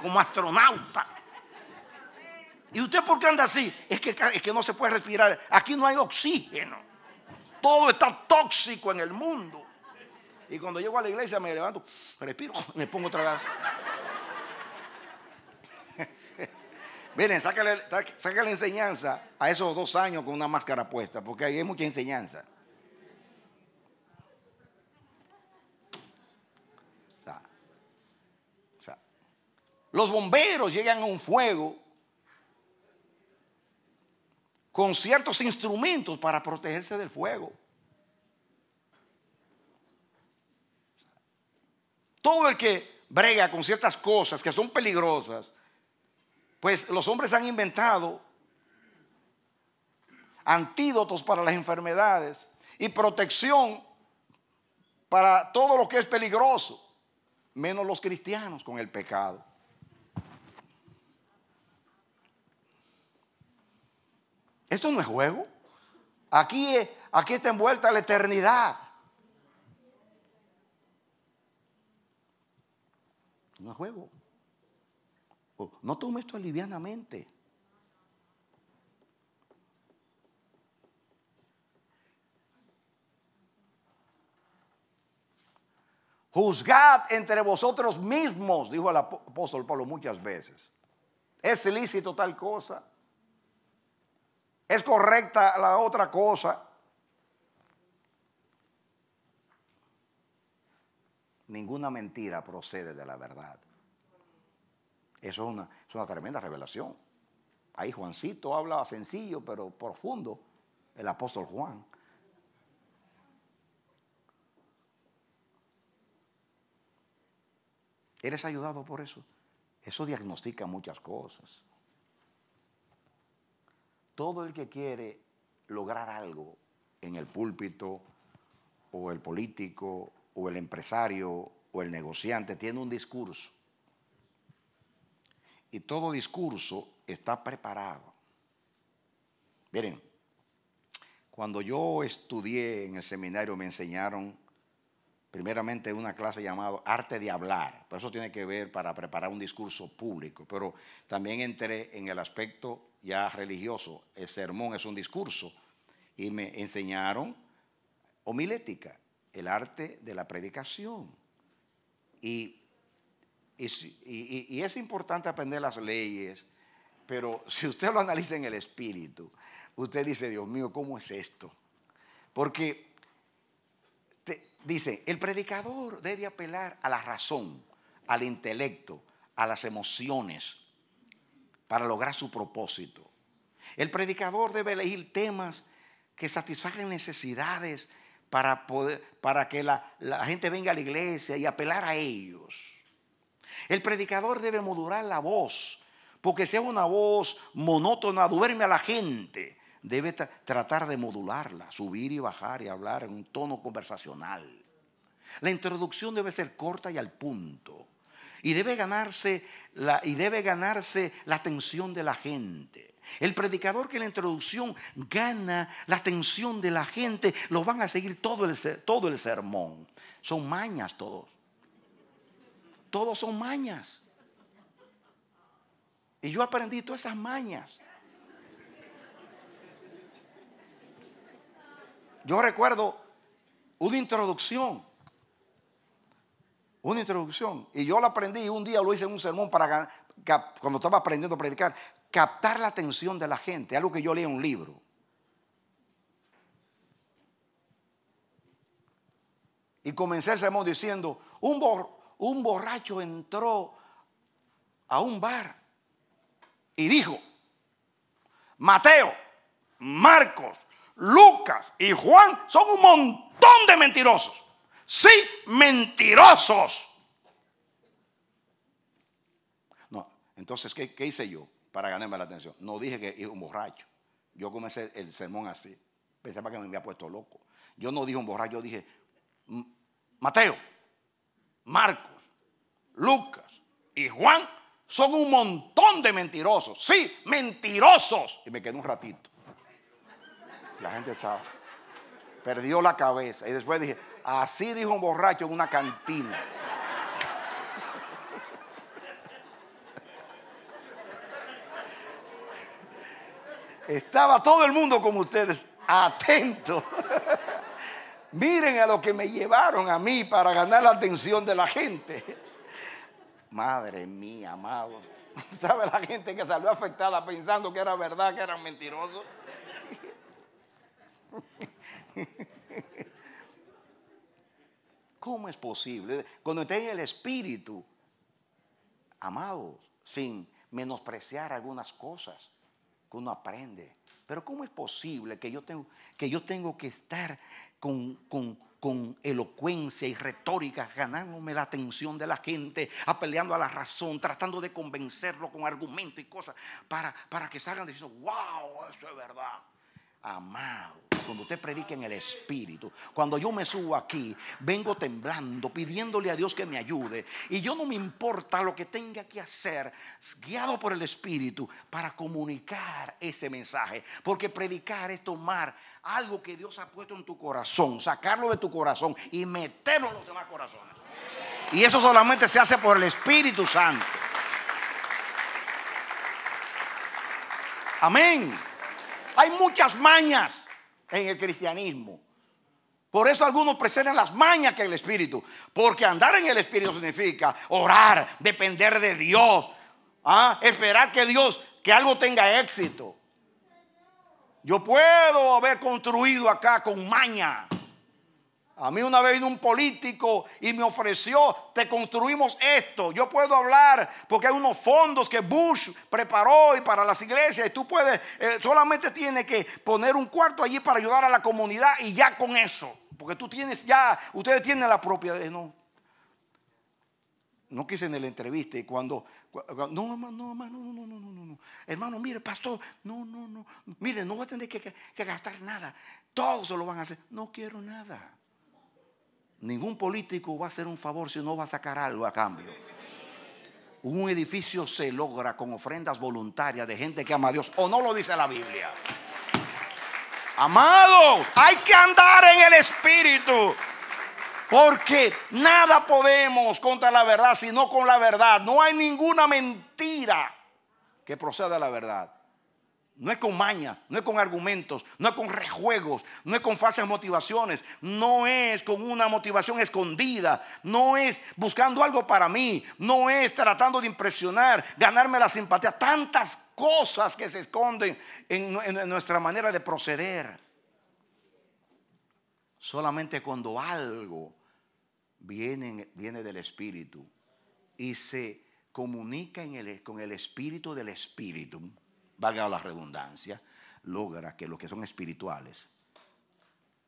como astronautas. ¿Y usted por qué anda así? Es que, que no se puede respirar. Aquí no hay oxígeno. Todo está tóxico en el mundo. Y cuando llego a la iglesia me levanto, respiro, <laughs> me pongo otra vez. <laughs> Miren, sáquenle la enseñanza a esos dos años con una máscara puesta, porque ahí hay mucha enseñanza. los bomberos llegan a un fuego con ciertos instrumentos para protegerse del fuego. Todo el que brega con ciertas cosas que son peligrosas, pues los hombres han inventado antídotos para las enfermedades y protección para todo lo que es peligroso, menos los cristianos con el pecado. Esto no es juego. Aquí, eh, aquí está envuelta la eternidad. No es juego. Oh, no tome esto alivianamente Juzgad entre vosotros mismos, dijo el apóstol Pablo muchas veces. ¿Es lícito tal cosa? es correcta la otra cosa. Ninguna mentira procede de la verdad. Eso es una, es una tremenda revelación. Ahí Juancito habla sencillo, pero profundo, el apóstol Juan. Eres ayudado por eso. Eso diagnostica muchas cosas todo el que quiere lograr algo en el púlpito o el político o el empresario o el negociante tiene un discurso. Y todo discurso está preparado. Miren, cuando yo estudié en el seminario me enseñaron primeramente una clase llamada Arte de Hablar, por eso tiene que ver para preparar un discurso público, pero también entré en el aspecto ya religioso, el sermón es un discurso, y me enseñaron homilética, el arte de la predicación. Y, y es importante aprender las leyes, pero <laughs> si usted lo analiza en el espíritu, usted dice, Dios mío, ¿cómo es esto? Porque Dice, el predicador debe apelar a la razón, al intelecto, a las emociones para lograr su propósito. El predicador debe elegir temas que satisfagan necesidades para, poder, para que la, la gente venga a la iglesia y apelar a ellos. El predicador debe modular la voz, porque si es una voz monótona, duerme a la gente debe tratar de modularla, subir y bajar y hablar en un tono conversacional. La introducción debe ser corta y al punto. Y debe ganarse la, y debe ganarse la atención de la gente. El predicador que en la introducción gana la atención de la gente, lo van a seguir todo el, todo el sermón. Son mañas todos. Todos son mañas. Y yo aprendí todas esas mañas. Yo recuerdo una introducción. Una introducción. Y yo la aprendí y un día lo hice en un sermón para cuando estaba aprendiendo a predicar, captar la atención de la gente, algo que yo leía en un libro. Y comencé el sermón diciendo, un borracho entró a un bar y dijo, Mateo, Marcos, Lucas y Juan son un montón de mentirosos. Sí, mentirosos. No, entonces, ¿qué, hice yo para ganarme la atención? No dije que es un borracho. Yo comencé el sermón así. Pensaba que me había puesto loco. Yo no dije un borracho, yo dije Mateo, Marcos, Lucas y Juan son un montón de mentirosos. Sí, mentirosos. Y me quedé un ratito. La gente estaba. Perdió la cabeza. Y después dije, así dijo un borracho en una cantina. Estaba todo el mundo como ustedes, atento. Miren a lo que me llevaron a mí para ganar la atención de la gente. Madre mía, amado. <laughs> ¿Sabe la gente que salió afectada pensando que era verdad, que eran mentirosos? ¿Cómo es posible? Cuando está en el espíritu, amado sin menospreciar algunas cosas que uno aprende. Pero ¿cómo es posible que yo tengo que, yo tengo que estar con, elocuencia y retórica, ganándome la atención de la gente, apeleando a la razón, tratando de convencerlo con argumentos y cosas, para, para que salgan diciendo, wow, eso es verdad amado. Cuando usted predique en el Espíritu, cuando yo me subo aquí, vengo temblando, pidiéndole a Dios que me ayude. Y yo no me importa lo que tenga que hacer, guiado por el Espíritu, para comunicar ese mensaje. Porque predicar es tomar algo que Dios ha puesto en tu corazón, sacarlo de tu corazón y meterlo en los demás corazones. Y eso solamente se hace por el Espíritu Santo. Amén. Hay muchas mañas en el cristianismo. Por eso algunos presentan las mañas que el Espíritu. Porque andar en el Espíritu significa orar, depender de Dios, ¿ah? esperar que Dios, que algo tenga éxito. Yo puedo haber construido acá con maña, a mí una vez vino un político y me ofreció, te construimos esto. Yo puedo hablar porque hay unos fondos que Bush preparó y para las iglesias. Y tú puedes, eh, solamente tienes que poner un cuarto allí para ayudar a la comunidad y ya con eso. Porque tú tienes ya, ustedes tienen la propiedad. No, no quise en la entrevista y cuando, no, hermano, no, hermano, no, no, no, no, no, hermano, mire, pastor, no, no, no, mire, no va a tener que, que gastar nada, todos se lo van a hacer, no quiero nada. Ningún político va a hacer un favor si no va a sacar algo a cambio. Un edificio se logra con ofrendas voluntarias de gente que ama a Dios. O no lo dice la Biblia. Amado, hay que andar en el Espíritu. Porque nada podemos contra la verdad, sino con la verdad. No hay ninguna mentira que proceda de la verdad. No es con mañas, no es con argumentos, no es con rejuegos, no es con falsas motivaciones, no es con una motivación escondida, no es buscando algo para mí, no es tratando de impresionar, ganarme la simpatía, tantas cosas que se esconden en, nuestra manera de proceder. Solamente cuando algo viene, del Espíritu y se comunica con el Espíritu del Espíritu valga la redundancia, logra que los que son espirituales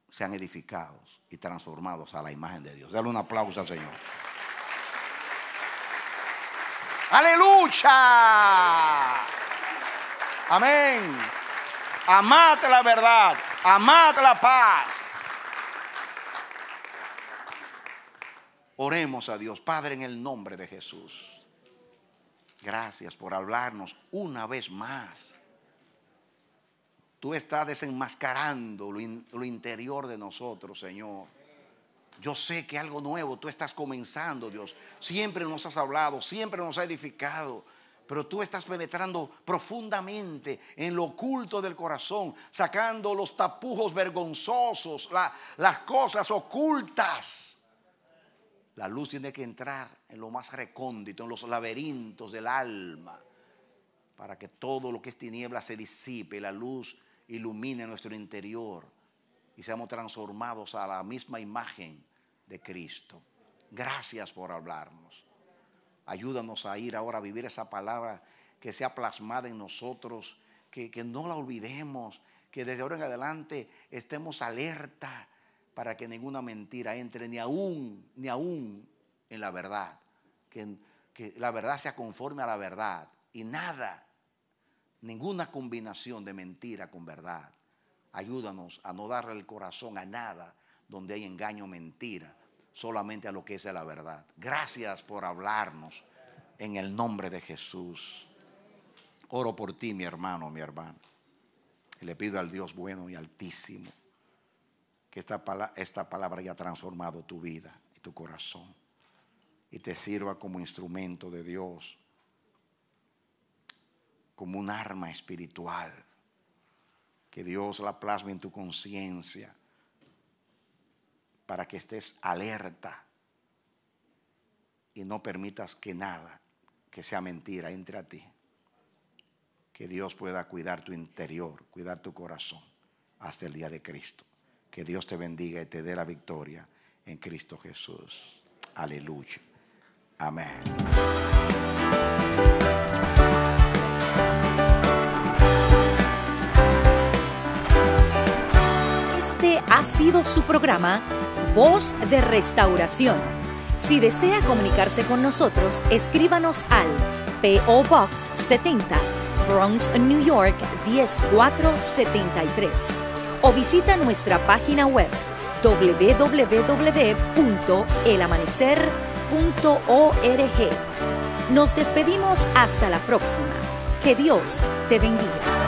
sean edificados y transformados a la imagen de Dios. Dale un aplauso al Señor. Aleluya. Amén. Amate la verdad, amate la paz. Oremos a Dios, Padre, en el nombre de Jesús. Gracias por hablarnos una vez más. Tú estás desenmascarando lo, interior de nosotros, Señor. Yo sé que algo nuevo tú estás comenzando, Dios. Siempre nos has hablado, siempre nos has edificado. Pero tú estás penetrando profundamente en lo oculto del corazón, sacando los tapujos vergonzosos, las cosas ocultas la luz tiene que entrar en lo más recóndito, en los laberintos del alma, para que todo lo que es tiniebla se disipe, y la luz ilumine nuestro interior y seamos transformados a la misma imagen de Cristo. Gracias por hablarnos. Ayúdanos a ir ahora a vivir esa palabra que sea plasmada en nosotros, que, que no la olvidemos, que desde ahora en adelante estemos alerta para que ninguna mentira entre, ni aún, ni aún en la verdad. Que, la verdad sea conforme a la verdad. Y nada, ninguna combinación de mentira con verdad. Ayúdanos a no darle el corazón a nada donde hay engaño, o mentira, solamente a lo que es de la verdad. Gracias por hablarnos en el nombre de Jesús. Oro por ti, mi hermano, mi hermano. Y le pido al Dios bueno y altísimo que esta, palabra esta palabra haya transformado tu vida y tu corazón y te sirva como instrumento de Dios, como un arma espiritual, que Dios la plasme en tu conciencia para que estés alerta y no permitas que nada que sea mentira entre a ti. Que Dios pueda cuidar tu interior, cuidar tu corazón hasta el día de Cristo. Que Dios te bendiga y te dé la victoria en Cristo Jesús. Aleluya. Amén. Este ha sido su programa Voz de Restauración. Si desea comunicarse con nosotros, escríbanos al PO Box 70, Bronx, New York 10473 o visita nuestra página web www.elamanecer.org. Nos despedimos hasta la próxima. Que Dios te bendiga.